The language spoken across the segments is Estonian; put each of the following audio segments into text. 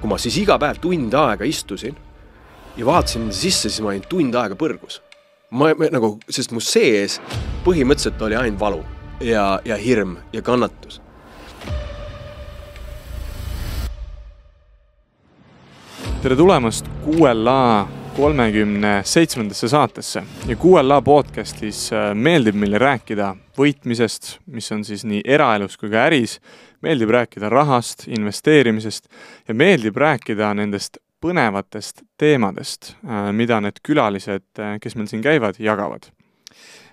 kui ma siis iga päev tund aega istusin ja vaatasin sisse, siis ma olin tund aega põrgus. ma nagu, sest mu sees põhimõtteliselt oli ainult valu ja, ja hirm ja kannatus. tere tulemast QLA kolmekümne seitsmendasse saatesse ja QLA podcastis äh, meeldib meile rääkida võitmisest, mis on siis nii eraelus kui ka äris, meeldib rääkida rahast, investeerimisest ja meeldib rääkida nendest põnevatest teemadest, äh, mida need külalised, äh, kes meil siin käivad, jagavad.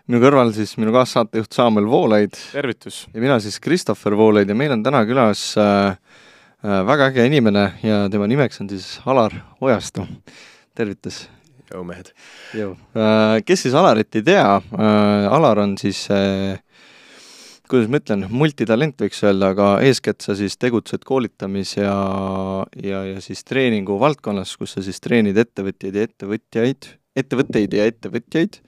minu kõrval siis minu kaassaatejuht Saamel Voolaid. tervitus! ja mina siis Christopher Voolaid ja meil on täna külas äh, väga äge inimene ja tema nimeks on siis Alar Ojastu. tervitus! jõumehed. Äh, kes siis Alarit ei tea, äh, Alar on siis äh, kuidas ma ütlen, multitalent võiks öelda, aga eeskätt sa siis tegutsed koolitamis ja, ja, ja siis treeningu valdkonnas, kus sa siis treenid ettevõtjaid ja ettevõtjaid, ettevõtteid ja ettevõtjaid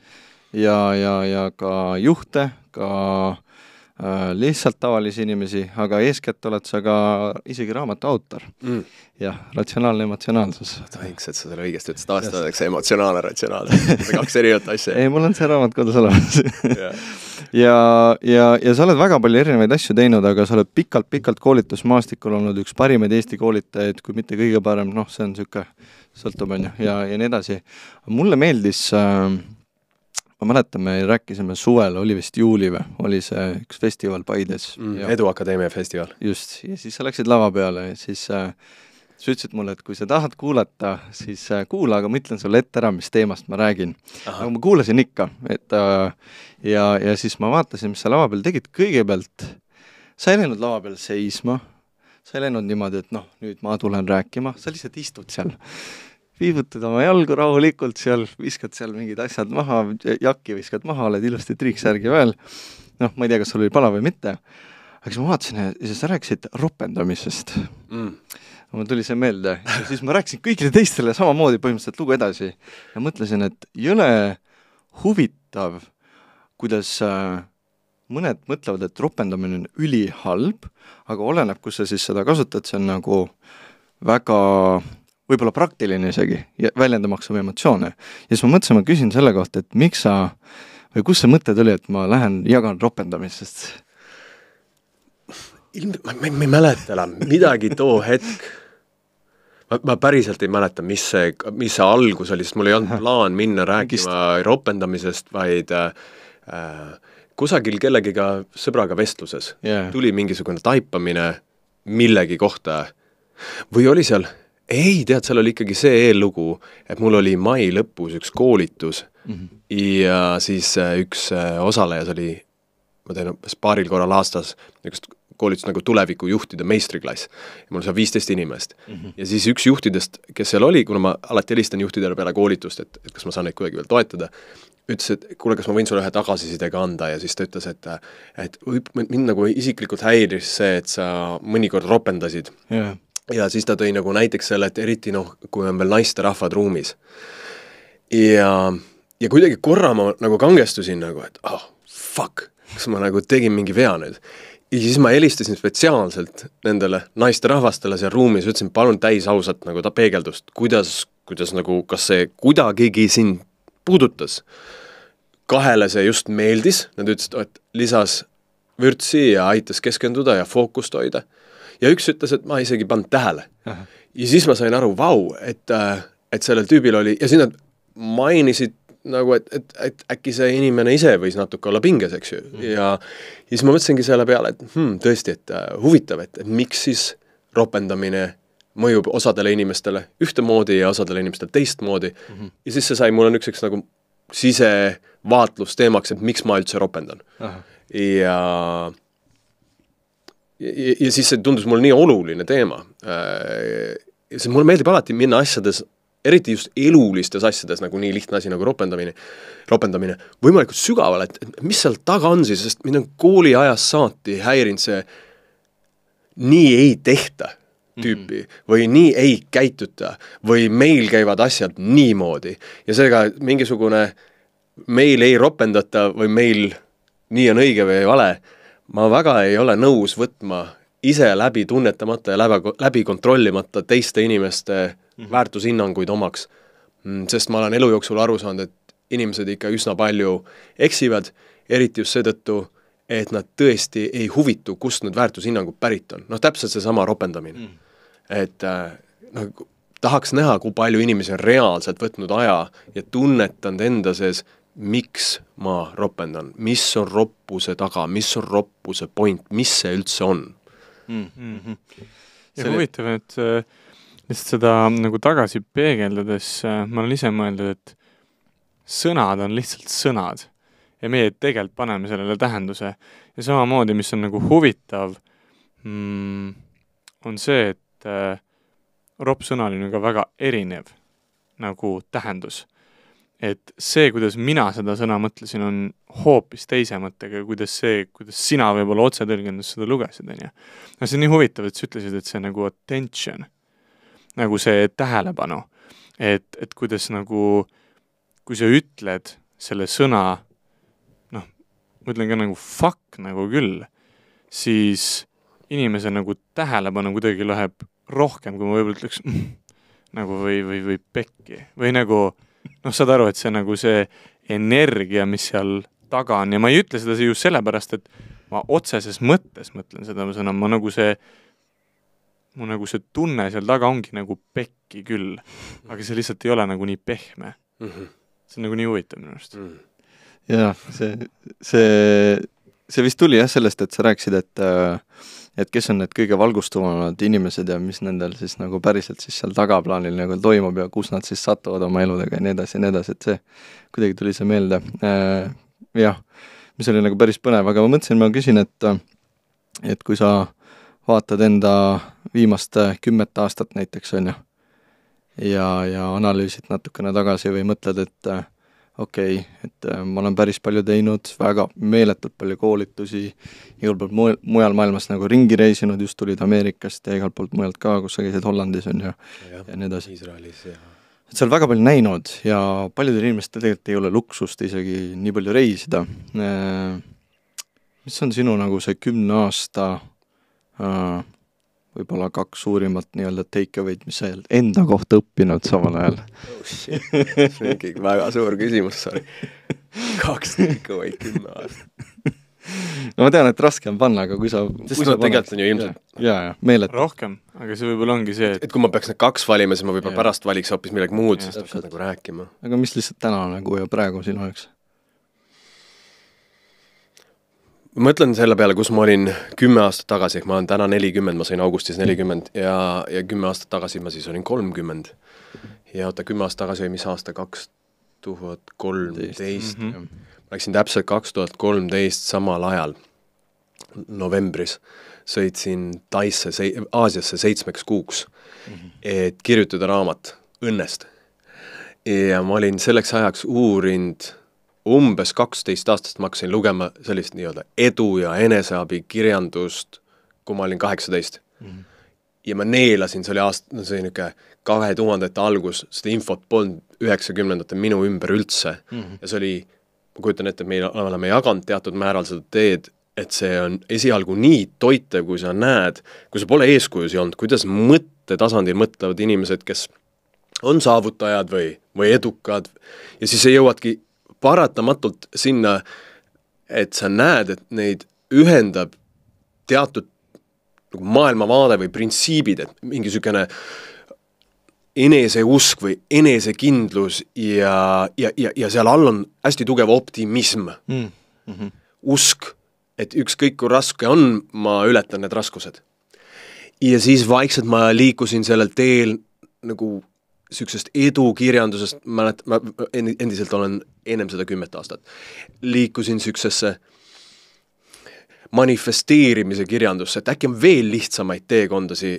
ja, ja, ja ka juhte, ka Äh, lihtsalt tavalisi inimesi, aga eeskätt oled sa ka isegi raamatu autor mm.. jah, ratsionaalne emotsionaalsus. thanks, et sa selle õigesti ütlesid, tavaliselt öeldakse emotsionaalne, ratsionaalne, kaks erinevat asja. ei, mul on see raamat kodus olemas yeah. ja, ja, ja sa oled väga palju erinevaid asju teinud, aga sa oled pikalt-pikalt koolitusmaastikul olnud üks parimaid Eesti koolitajaid, kui mitte kõige parem, noh, see on niisugune, sõltub, on ju, ja, ja nii edasi. mulle meeldis äh, ma mäletan, me rääkisime suvel, oli vist juuli või, oli see üks festival Paides mm,. Edu Akadeemia festival. just, ja siis sa läksid lava peale ja siis äh, sa ütlesid mulle, et kui sa tahad kuulata, siis äh, kuula, aga ma ütlen sulle ette ära, mis teemast ma räägin. aga ma kuulasin ikka, et äh, ja, ja siis ma vaatasin, mis sa lava peal tegid, kõigepealt sa ei läinud lava peal seisma, sa ei läinud niimoodi, et noh, nüüd ma tulen rääkima, sa lihtsalt istud seal viibutad oma jalgu rahulikult seal, viskad seal mingid asjad maha, jakki viskad maha, oled ilusti triiksärgi peal. noh, ma ei tea, kas sul oli pala või mitte, aga siis ma vaatasin ja siis sa rääkisid ropendamisest mm.. mul tuli see meelde ja siis ma rääkisin kõigile teistele samamoodi põhimõtteliselt lugu edasi ja mõtlesin, et jõle huvitav, kuidas äh, mõned mõtlevad, et ropendamine on ülihalb, aga oleneb, kus sa siis seda kasutad, see on nagu väga võib-olla praktiline isegi, väljendamaks oma emotsioone. ja siis ma mõtlesin, ma küsin selle kohta, et miks sa või kust see mõte tuli, et ma lähen jagan ropendamisest? ilmselt, ma ei mäleta enam midagi too hetk ma, ma päriselt ei mäleta, mis see, mis see algus oli, sest mul ei olnud plaan minna rääkima ropendamisest, vaid äh, kusagil kellegiga, sõbraga vestluses yeah. tuli mingisugune taipamine millegi kohta või oli seal ei, tead, seal oli ikkagi see eellugu, et mul oli mai lõpus üks koolitus mm -hmm. ja siis äh, üks äh, osalejas oli, ma teen umbes paaril korral aastas niisugust koolitust nagu tulevikujuhtide meistriklass. mul seal viisteist inimest mm. -hmm. ja siis üks juhtidest, kes seal oli, kuna ma alati helistan juhtidele peale koolitust, et, et kas ma saan neid kuidagi veel toetada, ütles, et kuule, kas ma võin sulle ühe tagasisidega anda ja siis ta ütles, et et võib, mind nagu isiklikult häiris see, et sa mõnikord ropendasid yeah ja siis ta tõi nagu näiteks selle, et eriti noh, kui on veel naisterahvad ruumis. ja, ja kuidagi korra ma nagu kangestusin nagu, et ah oh,, fuck, kas ma nagu tegin mingi vea nüüd. ja siis ma helistasin spetsiaalselt nendele naisterahvastele seal ruumis, ütlesin palun täis ausalt nagu ta peegeldust, kuidas, kuidas nagu, kas see kuidagigi sind puudutas. kahele see just meeldis, nad ütlesid, oh, et lisas vürtsi ja aitas keskenduda ja fookust hoida ja üks ütles, et ma isegi ei pannud tähele. ja siis ma sain aru, vau, et, äh, et sellel tüübil oli ja siis nad mainisid nagu, et, et, et äkki see inimene ise võis natuke olla pinges, eks ju mm, -hmm. ja ja siis ma mõtlesingi selle peale, et hmm, tõesti, et äh, huvitav, et, et miks siis ropendamine mõjub osadele inimestele ühtemoodi ja osadele inimestele teistmoodi mm. -hmm. ja siis see sai mulle niisuguseks nagu sisevaatlus teemaks, et miks ma üldse ropendan. ja ja, ja siis see tundus mulle nii oluline teema. Äh, see, mulle meeldib alati minna asjades, eriti just elulistes asjades, nagu nii lihtne asi nagu ropendamine, ropendamine, võimalikult sügavale, et mis seal taga on siis, sest mind on kooliajast saati häirinud see nii ei tehta tüüpi mm -hmm. või nii ei käituta või meil käivad asjad niimoodi ja seega mingisugune meil ei ropendata või meil nii on õige või vale ma väga ei ole nõus võtma ise läbi tunnetamata ja läbi, läbi kontrollimata teiste inimeste mm -hmm. väärtushinnanguid omaks. Mm, sest ma olen elu jooksul aru saanud, et inimesed ikka üsna palju eksivad, eriti just seetõttu, et nad tõesti ei huvitu, kust need väärtushinnangud pärit on. noh, täpselt seesama ropendamine mm. -hmm. et äh, noh, tahaks näha, kui palju inimesi on reaalselt võtnud aja ja tunnetanud enda sees miks ma ropendan, mis on roppuse taga, mis on roppuse point, mis see üldse on mm. -hmm. Mhm. ja Selle... huvitav, et äh, lihtsalt seda nagu tagasi peegeldades äh, ma olen ise mõelnud, et sõnad on lihtsalt sõnad ja meie tegelikult paneme sellele tähenduse. ja samamoodi, mis on nagu huvitav mm,, on see, et äh, ropp sõnal on ju ka väga erinev nagu tähendus et see, kuidas mina seda sõna mõtlesin, on hoopis teise mõttega, kuidas see, kuidas sina võib-olla otsetõlgendus seda lugesid, on ju. no see on nii huvitav, et sa ütlesid, et see nagu attention, nagu see tähelepanu, et, et kuidas nagu, kui sa ütled selle sõna, noh, ma ütlen ka nagu fuck nagu küll, siis inimese nagu tähelepanu kuidagi läheb rohkem, kui ma võib-olla ütleks mm, nagu või, või, või pekki või nagu noh, saad aru, et see nagu see energia, mis seal taga on ja ma ei ütle seda just sellepärast, et ma otseses mõttes mõtlen seda sõna, ma nagu see, mu nagu see tunne seal taga ongi nagu pekki küll, aga see lihtsalt ei ole nagu nii pehme mm. -hmm. see on nagu nii huvitav minu arust mm. -hmm. jah, see, see see vist tuli jah sellest, et sa rääkisid, et äh, et kes on need kõige valgustuvamad inimesed ja mis nendel siis nagu päriselt siis seal tagaplaanil nagu toimub ja kus nad siis satuvad oma eludega ja nii edasi ja nii edasi, et see, kuidagi tuli see meelde. Äh, jah, mis oli nagu päris põnev, aga ma mõtlesin, ma küsin, et äh, et kui sa vaatad enda viimast kümmet aastat näiteks, on ju, ja, ja analüüsid natukene tagasi või mõtled, et okei okay,, et äh, ma olen päris palju teinud, väga meeletult palju koolitusi, igalt poolt mujal, mujal maailmas nagu ringi reisinud, just tulid Ameerikast ja igalt poolt mujalt ka, kus sa käisid Hollandis, on ju, ja nii edasi. Iisraelis ja et seal väga palju näinud ja paljudel inimestel tegelikult ei ole luksust isegi nii palju reisida. Äh, mis on sinu nagu see kümne aasta äh, võib-olla kaks suurimat nii-öelda take away'd, mis sa enda kohta õppinud samal ajal oh? see on ikkagi väga suur küsimus, sorry. kaks take away'd kümme aastat. no ma tean, et raske on panna, aga kui sa sest noh, tegelikult on ju ilmselt. jaa, jaa, meeletu. rohkem, aga see võib-olla ongi see, et et kui ma peaks need kaks valima, siis ma võib-olla pärast valiks hoopis midagi muud, sest hakkad nagu rääkima. aga mis lihtsalt täna nagu ja praegu sinu jaoks ma mõtlen selle peale, kus ma olin kümme aastat tagasi, ma olen täna nelikümmend, ma sain augustis nelikümmend ja, ja kümme aastat tagasi ma siis olin kolmkümmend. ja oota, kümme aastat tagasi oli mis aasta, kaks tuhat kolmteist. Mhm. ma läksin täpselt kaks tuhat kolmteist samal ajal, novembris, sõitsin Taisse, Aasiasse seitsmeks kuuks mm, -hmm. et kirjutada raamat õnnest. ja ma olin selleks ajaks uurinud umbes kaksteist aastast ma hakkasin lugema sellist nii-öelda edu- ja eneseabikirjandust, kui ma olin kaheksateist mm. -hmm. ja ma neelasin, see oli aast-, no see niisugune kahe tuhandete algus, seda infot polnud üheksakümnendatel minu ümber üldse mm. -hmm. ja see oli, ma kujutan ette, et me oleme jaganud teatud määral seda teed, et see on esialgu nii toitev, kui sa näed, kui sa pole eeskujusi olnud, kuidas mõttetasandil mõtlevad inimesed, kes on saavutajad või, või edukad ja siis sa jõuadki paratamatult sinna, et sa näed, et neid ühendab teatud nagu maailmavaade või printsiibid, et mingi niisugune eneseusk või enesekindlus ja, ja, ja, ja seal all on hästi tugev optimism mm.. Mm -hmm. usk, et ükskõik kui raske on, ma ületan need raskused. ja siis vaikselt ma liikusin sellel teel nagu niisugusest edukirjandusest, mälet-, ma endiselt olen ennem seda kümmet aastat. liikusin niisugusesse manifesteerimise kirjandusse, et äkki on veel lihtsamaid teekondasi,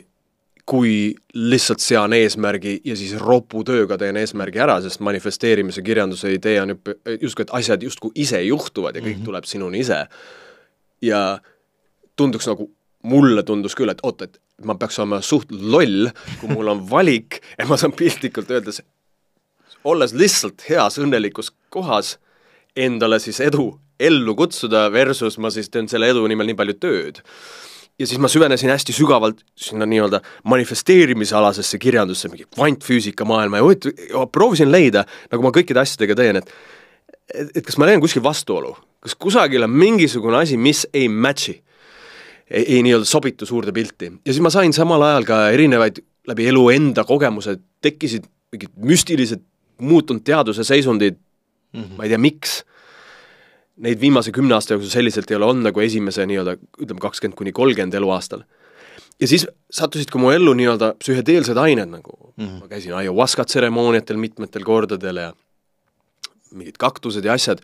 kui lihtsalt sean eesmärgi ja siis roputööga teen eesmärgi ära, sest manifesteerimise kirjanduse idee on justkui, et asjad justkui ise juhtuvad ja kõik mm -hmm. tuleb sinuni ise. ja tunduks nagu, mulle tundus küll, et oot, et ma peaks olema suht loll, kui mul on valik ja ma saan piltlikult öeldes olles lihtsalt heas õnnelikus kohas endale siis edu ellu kutsuda, versus ma siis teen selle edu nimel nii palju tööd. ja siis ma süvenesin hästi sügavalt sinna nii-öelda manifesteerimisalasesse kirjandusse, mingi kvantfüüsika maailma ja huvitav, proovisin leida, nagu ma kõikide asjadega teen, et et, et kas ma leian kuskil vastuolu, kas kusagil on mingisugune asi, mis ei match'i, ei, ei nii-öelda sobitu suurde pilti. ja siis ma sain samal ajal ka erinevaid läbi elu enda kogemuse tekkisid mingid müstilised muutunud teaduse seisundid, mm, -hmm. ma ei tea, miks neid viimase kümne aasta jooksul selliselt ei ole olnud, nagu esimese nii-öelda ütleme, kakskümmend kuni kolmkümmend eluaastal. ja siis sattusid ka mu ellu nii-öelda psühhedeelsed ained nagu mm, -hmm. ma käisin ayahuasca tseremooniatel mitmetel kordadel ja mingid kaktused ja asjad,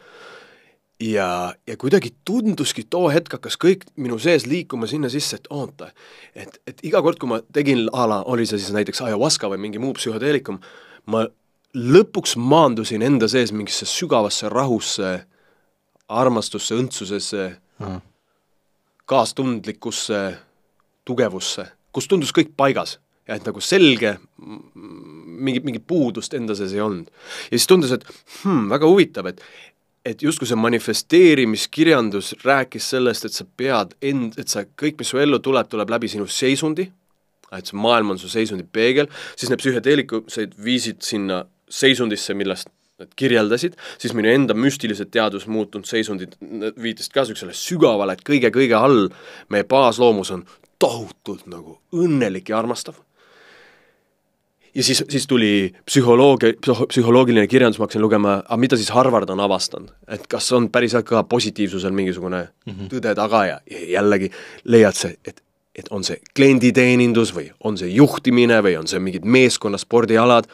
ja, ja kuidagi tunduski, too hetk hakkas kõik minu sees liikuma sinna sisse, et oota, et, et iga kord, kui ma tegin a la, oli see siis näiteks ayahuasca või mingi muu psühhedeelikum, ma lõpuks maandusin enda sees mingisse sügavasse rahusse, armastusse, õndsusesse mm., kaastundlikkusse, tugevusse, kus tundus kõik paigas ja et nagu selge, mingit, mingit puudust enda sees ei olnud. ja siis tundus, et hmm, väga huvitav, et et justkui see manifesteerimiskirjandus rääkis sellest, et sa pead end, et sa, kõik, mis su ellu tuleb, tuleb läbi sinu seisundi, et see maailm on su seisundi peegel, siis need psühhedeelikud viisid sinna seisundisse, millest nad kirjeldasid, siis minu enda müstilised teadvus muutunud seisundid viitasid ka niisugusele sügavale, et kõige-kõige all meie baasloomus on tohutult nagu õnnelik ja armastav. ja siis, siis tuli psühholoogia, psühholoogiline kirjandus, ma hakkasin lugema, aga mida siis Harvard on avastanud, et kas on päriselt ka positiivsusel mingisugune mm -hmm. tõde taga ja jällegi leiad sa, et et on see klienditeenindus või on see juhtimine või on see mingid meeskonnaspordialad,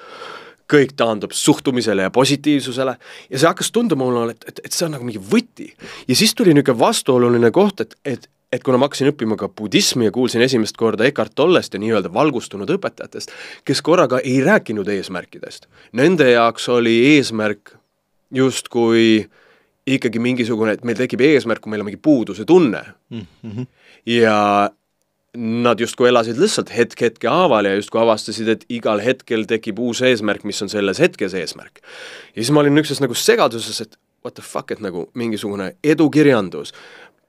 kõik taandub suhtumisele ja positiivsusele ja see hakkas tunduma mulle, et, et, et see on nagu mingi võti. ja siis tuli niisugune vastuoluline koht, et, et, et kuna ma hakkasin õppima ka budismi ja kuulsin esimest korda Eckhart Tollest ja nii-öelda valgustunud õpetajatest, kes korraga ei rääkinud eesmärkidest. Nende jaoks oli eesmärk justkui ikkagi mingisugune, et meil tekib eesmärk, kui meil on mingi puuduse tunne mm. -hmm. ja nad justkui elasid lihtsalt hetk hetke haaval ja justkui avastasid, et igal hetkel tekib uus eesmärk, mis on selles hetkes eesmärk. ja siis ma olin niisuguses nagu segaduses, et what the fuck, et nagu mingisugune edukirjandus,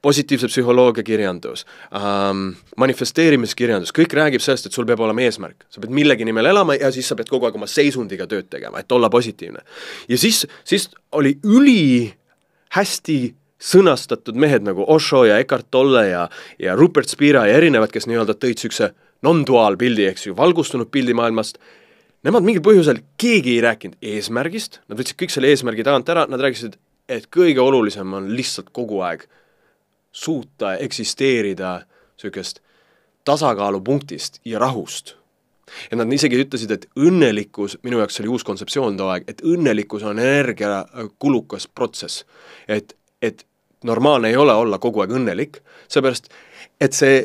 positiivse psühholoogia kirjandus ähm,, manifesteerimiskirjandus, kõik räägib sellest, et sul peab olema eesmärk. sa pead millegi nimel elama ja siis sa pead kogu aeg oma seisundiga tööd tegema, et olla positiivne. ja siis, siis oli üli hästi sõnastatud mehed nagu Osho ja Eckart Tolle ja, ja Rupert Spira ja erinevad, kes nii-öelda tõid niisuguse non-duaalpildi, eks ju, valgustunud pildi maailmast, nemad mingil põhjusel, keegi ei rääkinud eesmärgist, nad võtsid kõik selle eesmärgi tagant ära, nad rääkisid, et kõige olulisem on lihtsalt kogu aeg suuta eksisteerida niisugust tasakaalupunktist ja rahust. ja nad isegi ütlesid, et õnnelikkus, minu jaoks oli uus kontseptsioon too aeg, et õnnelikkus on energiakulukas protsess. et, et normaalne ei ole olla kogu aeg õnnelik, seepärast et see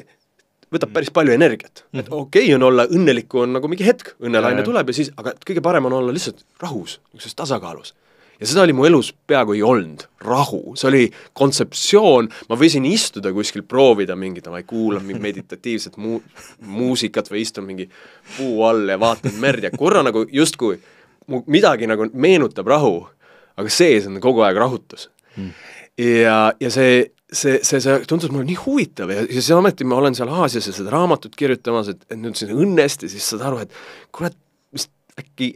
võtab päris palju energiat mm. -hmm. et mhm. okei okay on olla õnnelik, kui on nagu mingi hetk, õnnelaine ja, tuleb ja siis, aga kõige parem on olla lihtsalt rahus, niisuguses tasakaalus. ja seda oli mu elus peaaegu ei olnud, rahu, see oli kontseptsioon, ma võisin istuda kuskil, proovida mingit, ma ei kuula mingit meditatiivset muu-, muusikat või istun mingi puu all ja vaatan merd ja korra nagu justkui mu midagi nagu meenutab rahu, aga sees on kogu aeg rahutus mm ja, ja see, see, see, see tundus mulle nii huvitav ja, ja siis ometi ma olen seal Aasias ja seda raamatut kirjutamas, et, et nüüd siin õnnest ja siis saad aru, et kurat, mis äkki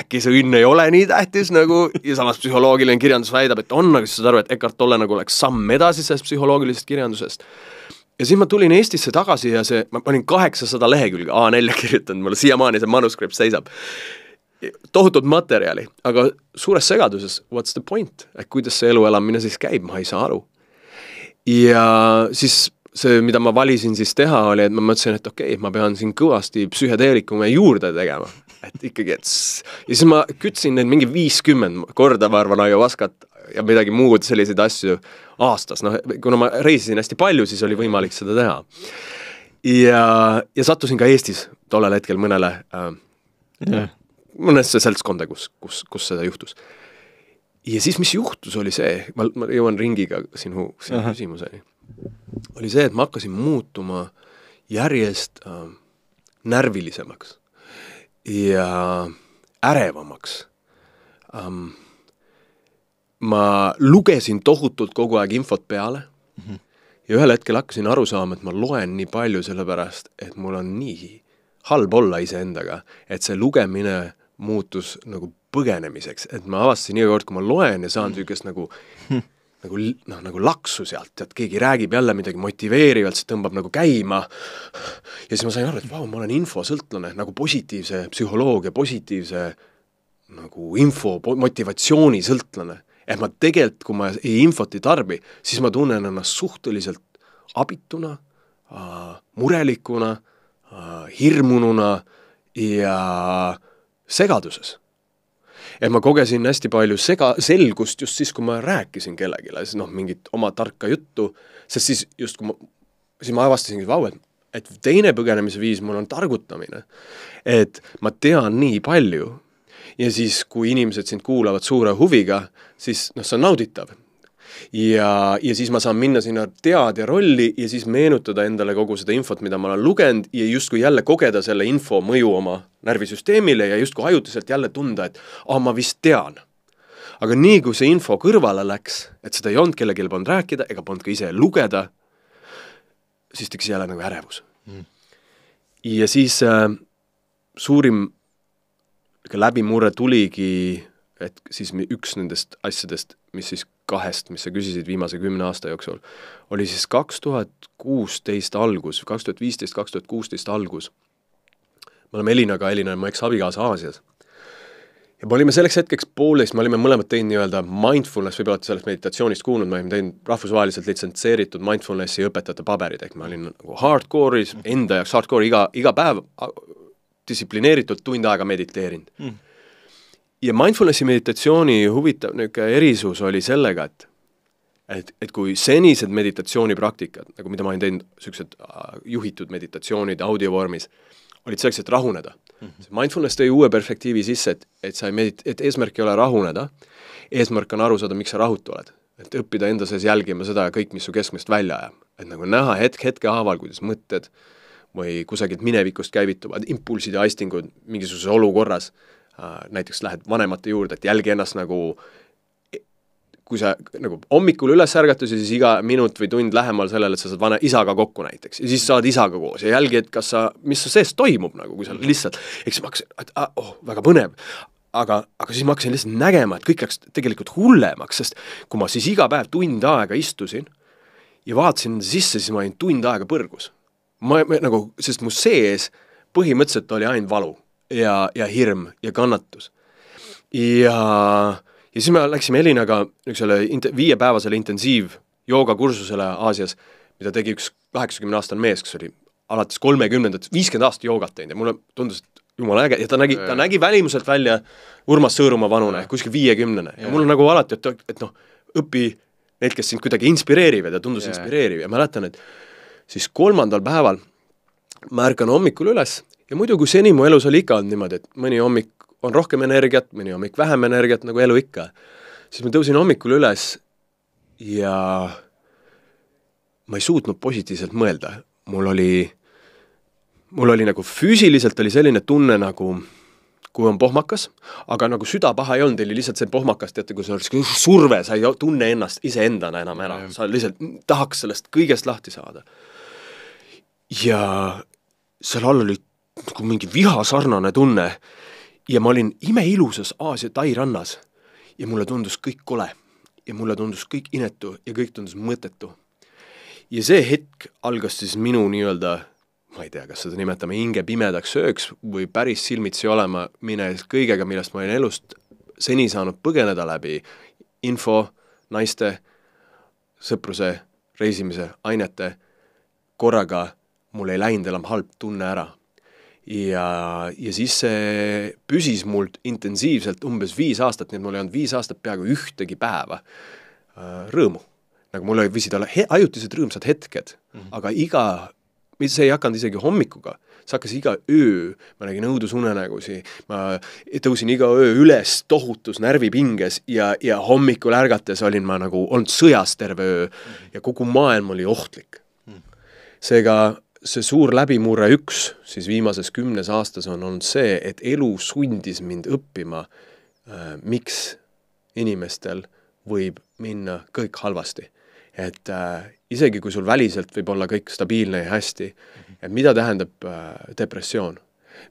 äkki see õnn ei ole nii tähtis nagu ja samas psühholoogiline kirjandus väidab, et on, aga siis saad aru, et Eckart Tolle nagu oleks samm edasi sellest psühholoogilisest kirjandusest. ja siis ma tulin Eestisse tagasi ja see, ma olin kaheksasada lehekülge A4 kirjutanud, mul siiamaani see manuskript seisab tohutut materjali, aga suures segaduses, what's the point, et kuidas see elu elamine siis käib, ma ei saa aru. ja siis see, mida ma valisin siis teha, oli, et ma mõtlesin, et okei okay,, ma pean siin kõvasti psühhedeelikume juurde tegema. et ikkagi, et ja siis ma kütsin neid mingi viiskümmend korda, ma arvan, ajuvaskat ja midagi muud, selliseid asju aastas, noh, kuna ma reisisin hästi palju, siis oli võimalik seda teha. ja, ja sattusin ka Eestis tollel hetkel mõnele äh, yeah mõnesse seltskonda, kus, kus, kus seda juhtus. ja siis, mis juhtus, oli see, ma, ma jõuan ringiga sinu, sinu Aha. küsimuseni, oli see, et ma hakkasin muutuma järjest äh, närvilisemaks ja ärevamaks ähm,. ma lugesin tohutult kogu aeg infot peale mm -hmm. ja ühel hetkel hakkasin aru saama, et ma loen nii palju sellepärast, et mul on nii halb olla iseendaga, et see lugemine muutus nagu põgenemiseks, et ma avastasin iga kord, kui ma loen ja saan mm. niisugust nagu nagu noh, nagu laksu sealt, tead, keegi räägib jälle midagi motiveerivalt, see tõmbab nagu käima, ja siis ma sain aru, et vau, ma olen infosõltlane, nagu positiivse psühholoogia, positiivse nagu info, motivatsiooni sõltlane. et ma tegelikult, kui ma ei infot ei tarbi, siis ma tunnen ennast suhteliselt abituna, murelikuna, hirmununa ja segaduses. et ma kogesin hästi palju sega, selgust just siis, kui ma rääkisin kellelegi, noh, mingit oma tarka juttu, sest siis just kui ma, siis ma avastasingi, vau, et et teine põgenemise viis mul on targutamine. et ma tean nii palju ja siis, kui inimesed sind kuulavad suure huviga, siis noh, see on nauditav ja, ja siis ma saan minna sinna teadja rolli ja siis meenutada endale kogu seda infot, mida ma olen lugenud ja justkui jälle kogeda selle info mõju oma närvisüsteemile ja justkui ajutiselt jälle tunda, et aa, ma vist tean aga nii, kui see info kõrvale läks, et seda ei olnud, kellelgi polnud rääkida ega polnud ka ise lugeda, siis tekkis jälle nagu ärevus mm.. ja siis äh, suurim läbimurre tuligi, et siis üks nendest asjadest, mis siis kahest, mis sa küsisid viimase kümne aasta jooksul, oli siis kaks tuhat kuusteist algus, kaks tuhat viisteist, kaks tuhat kuusteist algus. me oleme Elinaga, Elina on mu eksabikaasa Aasias. ja me olime selleks hetkeks poolis, me olime mõlemad teinud nii-öelda mindfulness, võib-olla olete sellest meditatsioonist kuulnud, me olime teinud rahvusvaheliselt litsenseeritud mindfulnessi õpetajate paberid, ehk ma olin nagu hardcore'is, enda jaoks hardcore iga, iga päev distsiplineeritult tund aega mediteerinud mm ja mindfulnessi meditatsiooni huvitav niisugune erisus oli sellega, et et, et kui senised meditatsioonipraktikad, nagu mida ma olen teinud, niisugused äh, juhitud meditatsioonid audiovormis, olid selleks, et rahuneda mm. -hmm. Mindfulness tõi uue perspektiivi sisse, et, et sa ei medit-, et eesmärk ei ole rahuneda, eesmärk on aru saada, miks sa rahutu oled. et õppida enda sees jälgima seda kõik, mis su keskmist välja ajab. et nagu näha hetk hetkehaaval, kuidas mõtted või kusagilt minevikust käivituvad impulsid ja aistingud mingisuguses olukorras äh, Äh, näiteks lähed vanemate juurde, et jälgi ennast nagu e-, kui sa nagu hommikul üles ärgates ja siis iga minut või tund lähemal sellele, et sa saad vana isaga kokku näiteks ja siis saad isaga koos ja jälgi, et kas sa, mis su sees toimub nagu, kui sa lihtsalt, eks ma hakkasin, et ah, oh, väga põnev, aga, aga siis ma hakkasin lihtsalt nägema, et kõik läks tegelikult hullemaks, sest kui ma siis iga päev tund aega istusin ja vaatasin sisse, siis ma olin tund aega põrgus. ma, ma nagu, sest mu sees põhimõtteliselt oli ainult valu ja, ja hirm ja kannatus. ja, ja siis me läksime Elinaga niisugusele int-, viiepäevasele intensiivjoogakursusele Aasias, mida tegi üks kaheksakümneaastane mees, kes oli alates kolmekümnendat, viiskümmend aastat joogat teinud ja mulle tundus, et jumala äge ja ta nägi, ta nägi välimuselt välja Urmas Sõõrumaa vanune, kuskil viiekümnene ja mul on nagu alati, et, et noh, õpi need, kes sind kuidagi inspireerivad ja tundus yeah. inspireeriv ja mäletan, et siis kolmandal päeval ma ärkan hommikul üles ja muidugi seni mu elus oli ikka olnud niimoodi, et mõni hommik on rohkem energiat, mõni hommik vähem energiat, nagu elu ikka. siis ma tõusin hommikul üles ja ma ei suutnud positiivselt mõelda, mul oli, mul oli nagu füüsiliselt oli selline tunne nagu kui on pohmakas, aga nagu süda paha ei olnud, oli lihtsalt see pohmakas, teate, kui sul on surve, sa ei tunne ennast iseendana enam ära, sa lihtsalt tahaks sellest kõigest lahti saada. ja seal all oli nagu mingi vihasarnane tunne ja ma olin imeilusas Aasia Tai rannas ja mulle tundus kõik kole ja mulle tundus kõik inetu ja kõik tundus mõttetu. ja see hetk algas siis minu nii-öelda ma ei tea, kas seda nimetame hinge pimedaks ööks või päris silmitsi olema, mines kõigega, millest ma olin elust seni saanud põgeneda läbi info, naiste, sõpruse, reisimise, ainete, korraga mul ei läinud enam halb tunne ära, ja, ja siis see püsis mult intensiivselt umbes viis aastat, nii et mul ei olnud viis aastat peaaegu ühtegi päeva äh, rõõmu. nagu mul võisid olla he-, ajutised rõõmsad hetked mm, -hmm. aga iga, see ei hakanud isegi hommikuga, see hakkas iga öö, ma nägin õudusunenägusi, ma tõusin iga öö üles tohutus närvipinges ja, ja hommikul ärgates olin ma nagu olnud sõjas terve öö mhm. ja kogu maailm oli ohtlik mm. -hmm. seega see suur läbimurre üks siis viimases kümnes aastas on olnud see, et elu sundis mind õppima, äh, miks inimestel võib minna kõik halvasti. et äh, isegi, kui sul väliselt võib olla kõik stabiilne ja hästi, mhm. et mida tähendab äh, depressioon?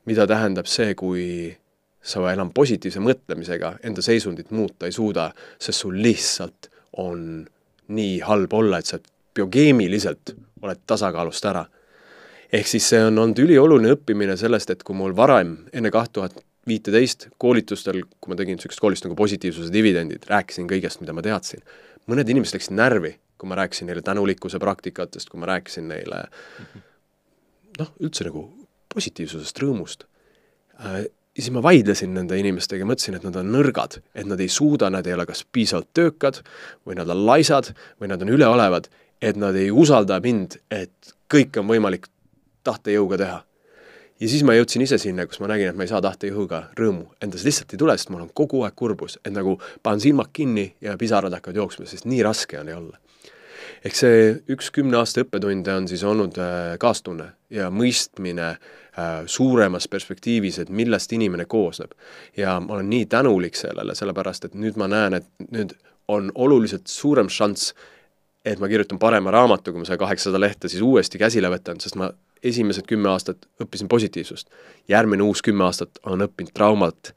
mida tähendab see, kui sa enam positiivse mõtlemisega enda seisundit muuta ei suuda, sest sul lihtsalt on nii halb olla, et sa biokeemiliselt oled tasakaalust ära ehk siis see on olnud ülioluline õppimine sellest, et kui mul varem, enne kaht tuhat viiteist koolitustel, kui ma tegin niisugust koolitust nagu positiivsuse dividendid, rääkisin kõigest, mida ma teadsin, mõned inimesed läksid närvi, kui ma rääkisin neile tänulikkuse praktikatest, kui ma rääkisin neile noh, üldse nagu positiivsusest, rõõmust äh, ja siis ma vaidlesin nende inimestega ja mõtlesin, et nad on nõrgad, et nad ei suuda, nad ei ole kas piisavalt töökad või nad on laisad või nad on üleolevad, et nad ei usalda mind, et kõik on võimalik tahtejõuga teha. ja siis ma jõudsin ise sinna, kus ma nägin, et ma ei saa tahtejõuga rõõmu, endas lihtsalt ei tule, sest mul on kogu aeg kurbus, et nagu panen silmad kinni ja pisarad hakkavad jooksma, sest nii raske on ei olla ehk see üks kümne aasta õppetunde on siis olnud äh, kaastunne ja mõistmine äh, suuremas perspektiivis, et millest inimene koosneb. ja ma olen nii tänulik sellele, sellepärast et nüüd ma näen, et nüüd on oluliselt suurem šanss, et ma kirjutan parema raamatu, kui ma saja kaheksasada lehte siis uuesti käsile võtan, sest ma esimesed kümme aastat õppisin positiivsust, järgmine uus kümme aastat olen õppinud traumat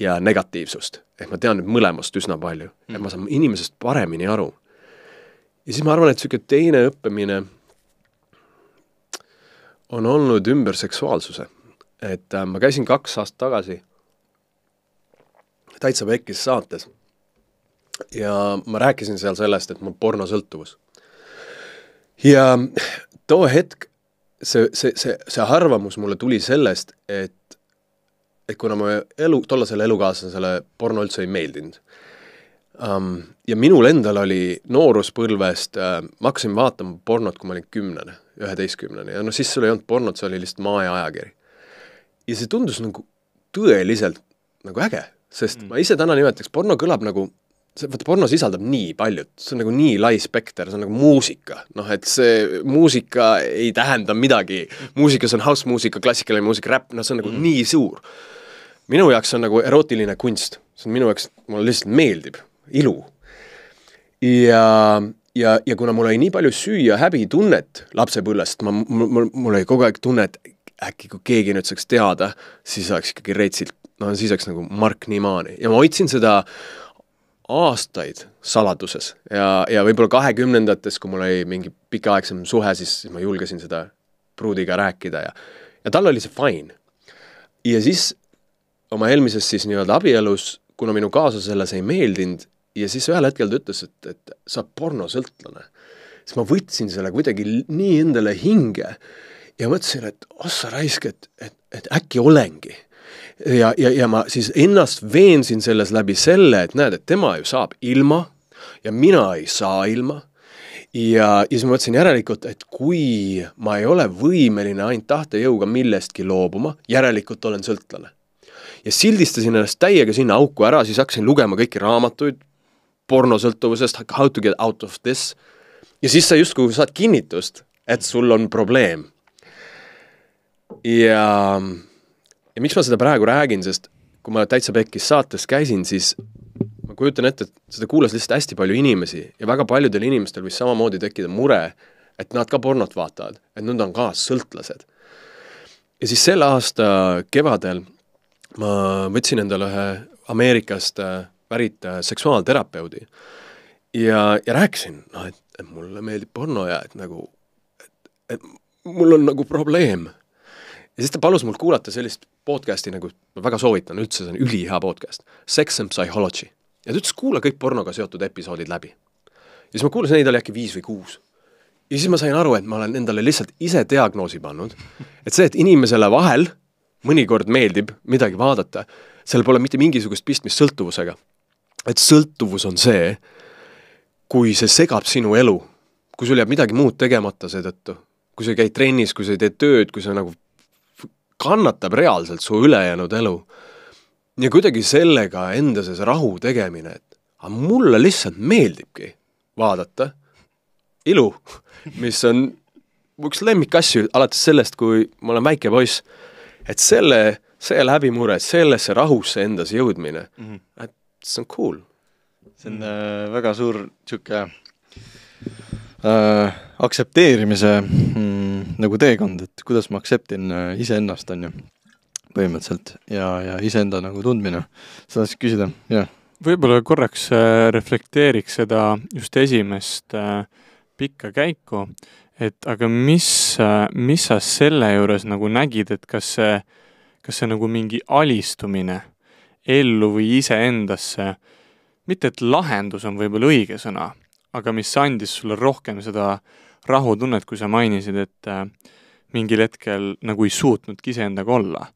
ja negatiivsust. ehk ma tean nüüd mõlemast üsna palju mm., et ma saan inimesest paremini aru. ja siis ma arvan, et niisugune teine õppimine on olnud ümber seksuaalsuse. et äh, ma käisin kaks aastat tagasi täitsa pekkis saates ja ma rääkisin seal sellest, et mul pornosõltuvus. ja too hetk see, see, see, see arvamus mulle tuli sellest, et, et kuna mu elu, tollasele elukaaslasele porno üldse ei meeldinud um,, ja minul endal oli nooruspõlvest äh,, ma hakkasin vaatama pornot, kui ma olin kümnene, üheteistkümnene, ja noh, siis sul ei olnud pornot, see oli lihtsalt Maa ja ajakiri. ja see tundus nagu tõeliselt nagu äge, sest mm. ma ise täna nimetaks, porno kõlab nagu see, vaata porno sisaldab nii paljut, see on nagu nii lai spekter, see on nagu muusika, noh et see muusika ei tähenda midagi, muusikas on house-muusika, klassikaline muusika, räpp, noh see on nagu mm. nii suur. minu jaoks see on nagu erootiline kunst, see on minu jaoks, mulle lihtsalt meeldib, ilu. ja, ja, ja kuna mul oli nii palju süüa häbitunnet lapsepõlvest, ma, mul, mul oli kogu aeg tunne, et äkki kui keegi nüüd saaks teada, siis oleks ikkagi retsilt, no siis oleks nagu mark nii maani ja ma hoidsin seda äh, aastaid saladuses ja, ja võib-olla kahekümnendates, kui mul oli mingi pikaaegsem suhe, siis, siis ma julgesin seda pruudiga rääkida ja, ja tal oli see fine. ja siis oma eelmises siis nii-öelda abielus, kuna minu kaaslasele see ei meeldinud ja siis ühel hetkel ta ütles, et, et sa oled pornosõltlane. siis ma võtsin selle kuidagi nii endale hinge ja mõtlesin, et ossa raisk, et, et, et äkki olengi ja, ja, ja ma siis ennast veensin selles läbi selle, et näed, et tema ju saab ilma ja mina ei saa ilma ja, ja siis ma mõtlesin järelikult, et kui ma ei ole võimeline ainult tahtejõuga millestki loobuma, järelikult olen sõltlane. ja sildistasin ennast täiega sinna auku ära, siis hakkasin lugema kõiki raamatuid pornosõltuvusest, how to get out of this, ja siis sa justkui saad kinnitust, et sul on probleem. ja ja miks ma seda praegu räägin, sest kui ma Täitsa Pekkis saates käisin, siis ma kujutan ette, et seda kuulas lihtsalt hästi palju inimesi ja väga paljudel inimestel võis samamoodi tekkida mure, et nad ka pornot vaatavad, et nad on ka sõltlased. ja siis selle aasta kevadel ma võtsin endale ühe Ameerikast äh, pärit äh, seksuaalterapeudi ja, ja rääkisin, noh, et, et mulle meeldib porno ja et nagu, et, et mul on nagu probleem. ja siis ta palus mul kuulata sellist podcast'i nagu ma väga soovitan, üldse see on ülihea podcast, Sex and Psychology. ja ta ütles, kuula kõik pornoga seotud episoodid läbi. ja siis ma kuulasin, neid oli äkki viis või kuus. ja siis ma sain aru, et ma olen endale lihtsalt ise diagnoosi pannud, et see, et inimesele vahel mõnikord meeldib midagi vaadata, seal pole mitte mingisugust pistmist sõltuvusega. et sõltuvus on see, kui see segab sinu elu, kui sul jääb midagi muud tegemata seetõttu, kui sa ei käi trennis, kui sa ei tee tööd, kui sa nagu kannatab reaalselt su ülejäänud elu. ja kuidagi sellega enda sees rahu tegemine, et aga mulle lihtsalt meeldibki vaadata ilu, mis on üks lemmikasju alates sellest, kui ma olen väike poiss, et selle, see läbimure, sellesse rahusse endas jõudmine mm, -hmm. et see on cool. see on äh, väga suur niisugune äh, aktsepteerimise mm, nagu teekond, et kuidas ma accept in äh, iseennast, on ju, põhimõtteliselt ja, ja iseenda nagu tundmine, sa tahtsid küsida, jah? võib-olla korraks äh, reflekteeriks seda just esimest äh, pikka käiku, et aga mis, mis sa selle juures nagu nägid, et kas see, kas see nagu mingi alistumine ellu või iseendasse, mitte et lahendus on võib-olla õige sõna, aga mis andis sulle rohkem seda äh, rahutunnet, kui sa mainisid, et äh, mingil hetkel nagu ei suutnudki iseendaga olla.